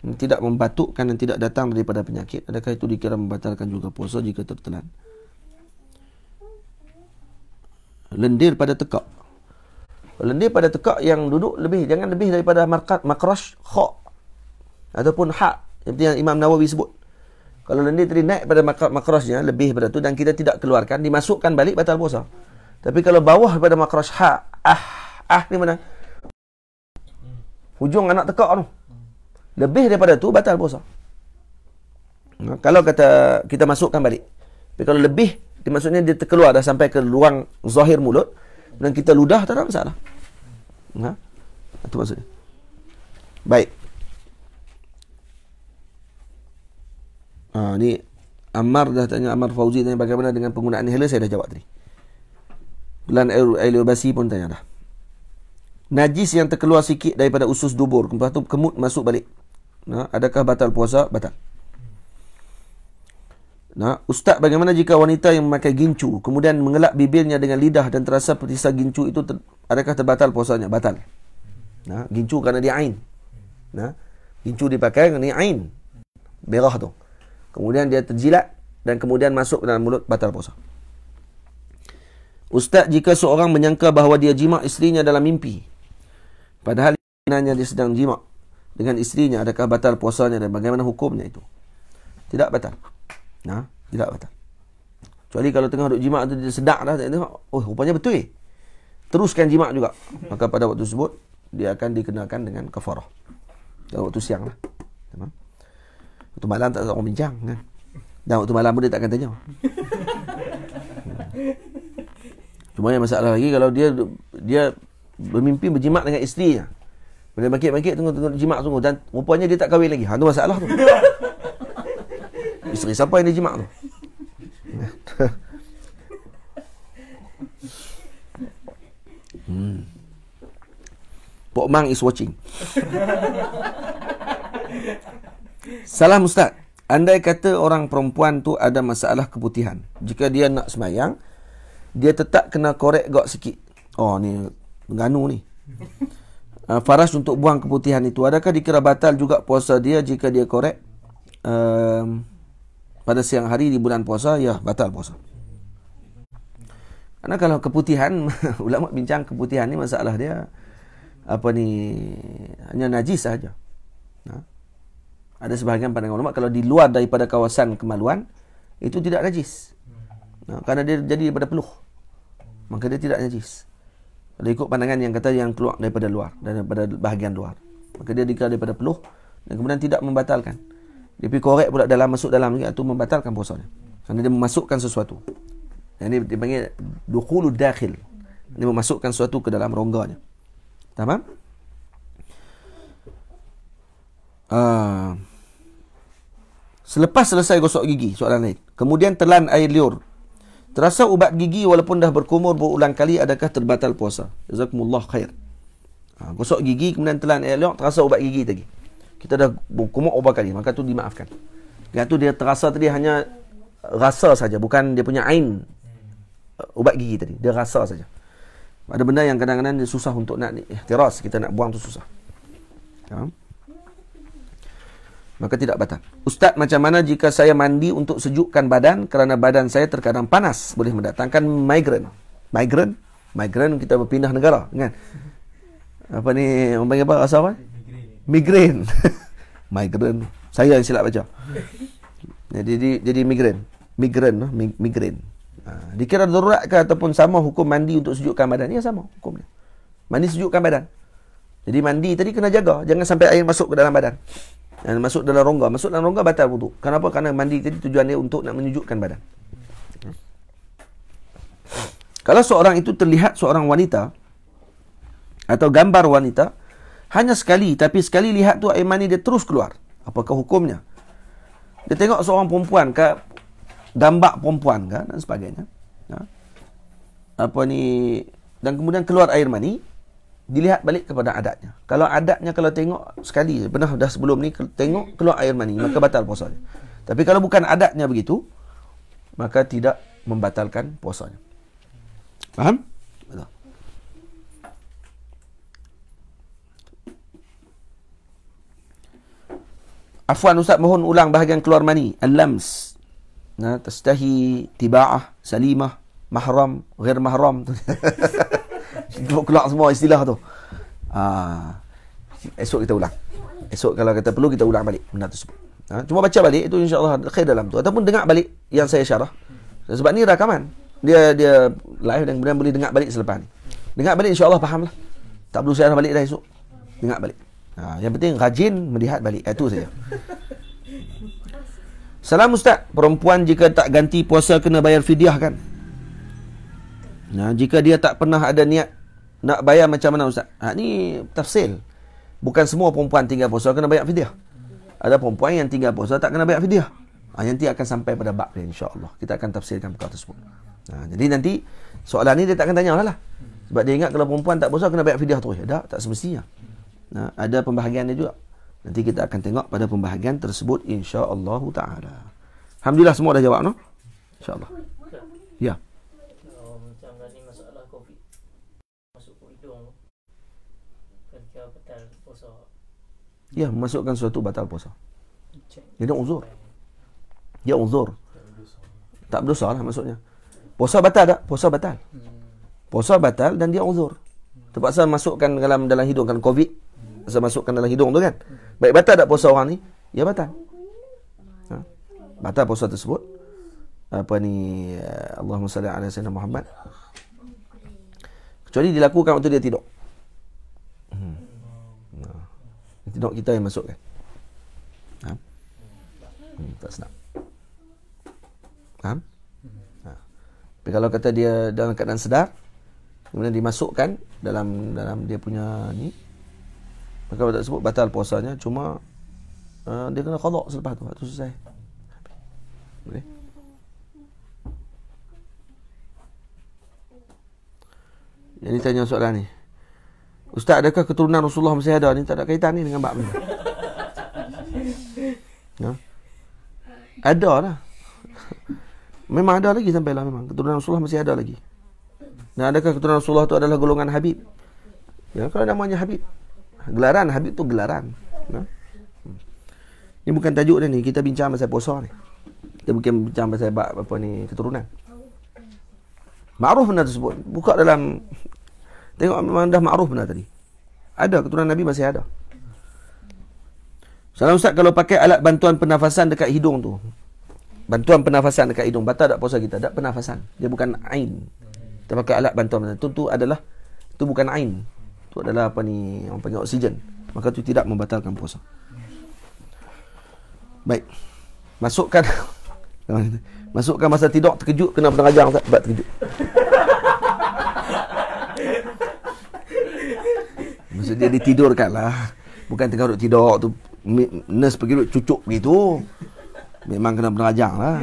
yang tidak membatukkan dan tidak datang daripada penyakit? Adakah itu dikira membatalkan juga puasa jika tertelan? Lendir pada tekak. Lendir pada tekak yang duduk lebih, jangan lebih daripada markat, makrosh, khok. Ataupun hak. Seperti yang Imam Nawawi sebut. Kalau lendir tadi naik pada makrosnya, lebih pada itu dan kita tidak keluarkan, dimasukkan balik batal puasa. Tapi kalau bawah daripada makras ha, ah, ah ni mana? Hujung anak tekak tu. Lebih daripada tu batal puasa. Nah, kalau kata kita masukkan balik. Tapi kalau lebih, dimaksudnya maksudnya dia terkeluar dah sampai ke ruang zahir mulut. Dan kita ludah tak ada masalah. Nah, itu maksudnya. Baik. Ha, ni Ammar dah tanya Ammar Fauzi tanya bagaimana dengan penggunaan inhaler saya dah jawab tadi. Pelan aerobasi pun tanya dah. Najis yang terkeluar sikit daripada usus dubur. Lepas tu kemut masuk balik. Nah, adakah batal puasa? Batal. Nah, Ustaz bagaimana jika wanita yang memakai gincu kemudian mengelak bibirnya dengan lidah dan terasa petisa gincu itu ter, adakah terbatal puasanya? Batal. Nah, gincu kerana dia ain. Nah, gincu dipakai kerana dia ain. Berah tu. Kemudian dia terjilat dan kemudian masuk dalam mulut batal puasa. Ustaz jika seorang menyangka bahawa dia jima istrinya dalam mimpi Padahal sebenarnya dia sedang jima Dengan istrinya adakah batal puasanya dan bagaimana hukumnya itu Tidak batal ha? Tidak batal Kecuali kalau tengah duduk jima tu dia sedak dah tengok, Oh rupanya betul eh Teruskan jima juga Maka pada waktu tersebut Dia akan dikenakan dengan kafarah Dalam waktu siang lah Waktu malam tak ada orang bincang kan? Dan waktu malam pun dia tak akan tanya Cuma yang masalah lagi kalau dia dia bermimpi berjimat dengan isterinya. Bila bangkit-bangkit tengok tengok jimat sungguh dan rupanya dia tak kahwin lagi. Ha tu masalah tu. Isteri siapa yang dia jimat tu? hmm. Pok Mang is watching. Salam Ustaz. Andai kata orang perempuan tu ada masalah keputihan. Jika dia nak semayang, dia tetap kena korek gak sikit. Oh ni menganu ni. Uh, ah, faras untuk buang keputihan itu adakah dikira batal juga puasa dia jika dia korek uh, um, pada siang hari di bulan puasa ya batal puasa. Karena kalau keputihan ulama bincang keputihan ni masalah dia apa ni hanya najis saja. Ha? Ada sebahagian pandangan ulama kalau di luar daripada kawasan kemaluan itu tidak najis ha, kerana dia jadi daripada peluh maka dia tidak najis kalau ikut pandangan yang kata yang keluar daripada luar daripada bahagian luar maka dia dikira daripada peluh dan kemudian tidak membatalkan dia pergi korek pula dalam masuk dalam lagi itu membatalkan puasanya kerana dia memasukkan sesuatu yang ini dipanggil dukhulu dakhil dia memasukkan sesuatu ke dalam rongganya tamam uh, ah. selepas selesai gosok gigi soalan lain kemudian telan air liur Terasa ubat gigi walaupun dah berkumur berulang kali adakah terbatal puasa? Jazakumullah khair. Ha, gosok gigi kemudian telan air liur terasa ubat gigi tadi. Kita dah berkumur ubat kali maka tu dimaafkan. Yang tu dia terasa tadi hanya rasa saja bukan dia punya ain uh, ubat gigi tadi. Dia rasa saja. Ada benda yang kadang-kadang dia susah untuk nak ikhtiras kita nak buang tu susah. Ha? maka tidak batal. Ustaz, macam mana jika saya mandi untuk sejukkan badan kerana badan saya terkadang panas boleh mendatangkan migran, migran, migran kita berpindah negara, kan? Apa ni? Orang panggil apa? Rasa apa? Migrain. migrain. Saya yang silap baca. Jadi jadi, jadi migrain. Migrain, no? migrain. Ha, dikira darurat ke ataupun sama hukum mandi untuk sejukkan badan? Ya sama hukumnya. Mandi sejukkan badan. Jadi mandi tadi kena jaga. Jangan sampai air masuk ke dalam badan. Dan masuk dalam rongga. Masuk dalam rongga batal wuduk. Kenapa? Karena mandi tadi tujuan dia untuk nak menunjukkan badan. Kalau seorang itu terlihat seorang wanita atau gambar wanita hanya sekali tapi sekali lihat tu air mani dia terus keluar. Apakah hukumnya? Dia tengok seorang perempuan ke gambar perempuan ke dan sebagainya. Ha? Apa ni? Dan kemudian keluar air mani dilihat balik kepada adatnya. Kalau adatnya kalau tengok sekali je, pernah dah sebelum ni tengok keluar air mani, maka batal puasanya. Tapi kalau bukan adatnya begitu, maka tidak membatalkan puasanya. Faham? Afwan Ustaz mohon ulang bahagian keluar mani. Al-lams. Nah, tastahi tiba'ah, salimah, mahram, ghir mahram. Duduk keluar semua istilah tu. Ha. Esok kita ulang. Esok kalau kita perlu kita ulang balik benda tersebut. Ha. Cuma baca balik itu insya-Allah khair dalam tu ataupun dengar balik yang saya syarah. Sebab ni rakaman. Dia dia live dan kemudian boleh dengar balik selepas ni. Dengar balik insya-Allah fahamlah. Tak perlu syarah balik dah esok. Dengar balik. Ha. yang penting rajin melihat balik. Ha, itu saja. Salam Ustaz, perempuan jika tak ganti puasa kena bayar fidyah kan? Nah, ha, jika dia tak pernah ada niat nak bayar macam mana ustaz? Ha ni tafsil. Bukan semua perempuan tinggal puasa kena bayar fidyah. Ada perempuan yang tinggal puasa tak kena bayar fidyah. Ha, nanti akan sampai pada bab dia insya-Allah. Kita akan tafsirkan perkara tersebut. Ha, jadi nanti soalan ni dia akan tanya lah, lah. Sebab dia ingat kalau perempuan tak puasa kena bayar fidyah terus. Ada ya, tak semestinya. Ha, ada pembahagian dia juga. Nanti kita akan tengok pada pembahagian tersebut insya-Allah taala. Alhamdulillah semua dah jawab noh. Insya-Allah. Ya. Yeah. Ya, masukkan sesuatu batal puasa. Dia nak uzur. Dia uzur. Tak berdosa lah maksudnya. Puasa batal tak? Puasa batal. Hmm. Puasa batal dan dia uzur. Terpaksa masukkan dalam dalam hidung kan COVID. Terpaksa masukkan dalam hidung tu kan. Baik batal tak puasa orang ni? Ya batal. Ha? Batal puasa tersebut. Apa ni? Eh, Allahumma salli ala sayyidina Muhammad. Kecuali dilakukan waktu dia tidur. Hmm. Nanti dok kita yang masukkan. Ha? Hmm, tak senang. Faham? Ha? Tapi kalau kata dia dalam keadaan sedar, kemudian dimasukkan dalam dalam dia punya ni, maka tak sebut batal puasanya, cuma uh, dia kena khadok selepas tu. Itu selesai. Boleh? Jadi tanya soalan ni. Ustaz adakah keturunan Rasulullah masih ada ni? Tak ada kaitan ni dengan bab ni. Ha? Ada lah. Memang ada lagi sampai lah memang. Keturunan Rasulullah masih ada lagi. Dan adakah keturunan Rasulullah tu adalah golongan Habib? Ya, kalau namanya Habib. Gelaran. Habib tu gelaran. Ha? Ini bukan tajuk ni. Kita bincang pasal puasa ni. Kita bukan bincang pasal bab apa ni keturunan. Ma'ruf benda tersebut. Buka dalam Tengok memang dah makruf benar tadi. Ada keturunan Nabi masih ada. Salam Ustaz kalau pakai alat bantuan pernafasan dekat hidung tu. Bantuan pernafasan dekat hidung. Batal tak puasa kita? Tak pernafasan. Dia bukan ain. Kita pakai alat bantuan pernafasan. Itu, tu adalah, tu bukan ain. Itu adalah apa ni, orang panggil oksigen. Maka tu tidak membatalkan puasa. Baik. Masukkan. masukkan masa tidur terkejut kena penerajang. Sebab terkejut. So dia ditidurkan lah Bukan tengah duduk tidur tu Nurse pergi duduk cucuk begitu Memang kena berajang lah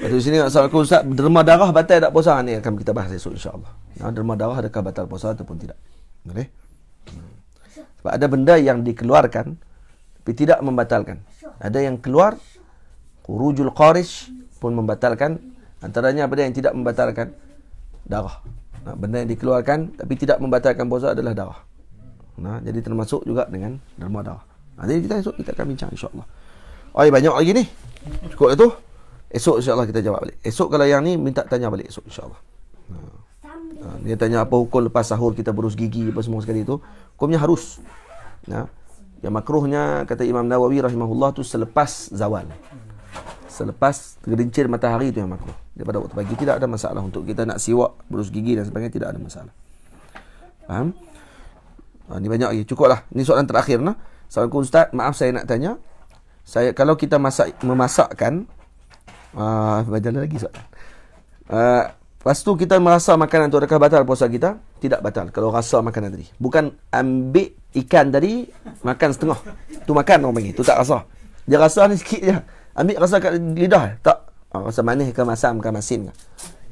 Lepas tu sini Assalamualaikum Ustaz Derma darah batal tak puasa ni. akan kita bahas esok insyaAllah nah, ha, Derma darah adakah batal puasa ataupun tidak Boleh hmm. Sebab ada benda yang dikeluarkan Tapi tidak membatalkan Ada yang keluar Kurujul Qarish pun membatalkan Antaranya apa yang tidak membatalkan Darah Nah, benda yang dikeluarkan tapi tidak membatalkan puasa adalah darah. Nah, jadi termasuk juga dengan derma darah. Nah, jadi kita esok kita akan bincang insya-Allah. Oh, banyak lagi ni. Cukup itu. Esok insya-Allah kita jawab balik. Esok kalau yang ni minta tanya balik esok insya-Allah. Nah. nah. dia tanya apa hukum lepas sahur kita berus gigi apa semua sekali itu. Hukumnya harus. Nah. Yang makruhnya kata Imam Nawawi rahimahullah tu selepas zawal. Selepas tergelincir matahari itu yang makruh daripada waktu pagi tidak ada masalah untuk kita nak siwak berus gigi dan sebagainya tidak ada masalah faham ha, ni banyak lagi cukuplah ni soalan terakhir nah Assalamualaikum Ustaz maaf saya nak tanya saya kalau kita masak memasakkan uh, ada lagi soalan uh, lepas tu kita merasa makanan tu adakah batal puasa kita tidak batal kalau rasa makanan tadi bukan ambil ikan tadi makan setengah tu makan orang panggil tu tak rasa dia rasa ni sikit je ambil rasa kat lidah tak Ha, masam manis ke masam ke masin ke.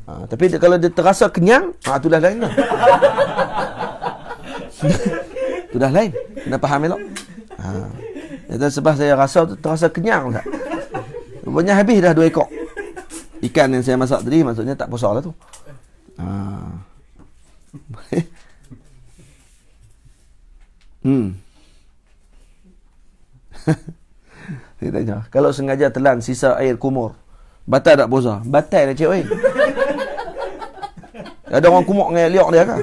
Ha, tapi dia, kalau dia terasa kenyang, ha, tu dah lain lah. tu dah lain. Kena faham elok. Ha. Itu sebab saya rasa tu terasa kenyang tak. Rupanya habis dah dua ekor. Ikan yang saya masak tadi maksudnya tak besar lah tu. Ha. hmm. Dia kalau sengaja telan sisa air kumur, Batal tak puasa? Batal lah cik oi. Ada orang kumuk dengan liok dia kan?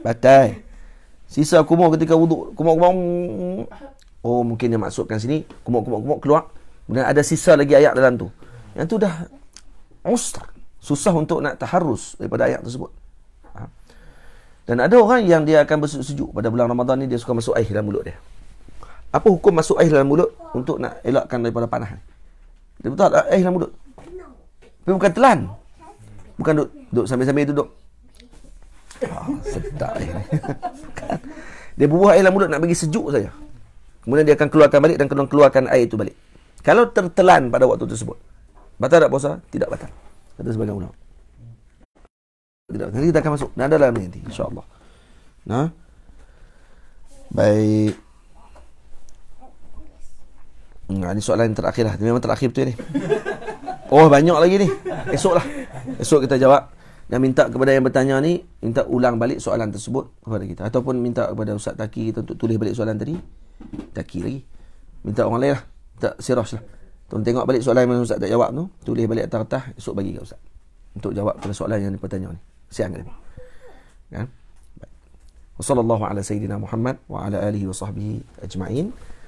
Batal. Sisa kumuk ketika wuduk. Kumuk-kumuk. Oh mungkin dia maksudkan sini. Kumuk-kumuk-kumuk keluar. Kemudian ada sisa lagi ayat dalam tu. Yang tu dah usr. Susah untuk nak taharus daripada ayat tersebut. Ha. Dan ada orang yang dia akan bersujud pada bulan Ramadan ni dia suka masuk air dalam mulut dia. Apa hukum masuk air dalam mulut untuk nak elakkan daripada panas? Dia betul tak? Eh, lama duduk. Tapi bukan telan. Bukan duduk, duduk sambil-sambil itu duduk. Oh, sedap eh. dia buah air dalam mulut nak bagi sejuk saja. Kemudian dia akan keluarkan balik dan keluarkan air itu balik. Kalau tertelan pada waktu tersebut. Batal tak puasa? Tidak batal. Kata sebagai ulama. Tidak, nanti kita akan masuk. Nada dalam ini. nanti. InsyaAllah. Nah. Baik. Hmm, ini soalan yang terakhir lah. Memang terakhir betul ni. Oh, banyak lagi ni. Esok lah. Esok kita jawab. Dan minta kepada yang bertanya ni, minta ulang balik soalan tersebut kepada kita. Ataupun minta kepada Ustaz Taki kita untuk tulis balik soalan tadi. Taki lagi. Minta orang lain lah. Minta Siraj lah. Tuan tengok balik soalan yang Ustaz tak jawab tu. Tulis balik atas-atas. Esok bagi ke Ustaz. Untuk jawab pada soalan yang bertanya ni. Siang kan? Kan? Wassalamualaikum warahmatullahi wabarakatuh. Wa ala alihi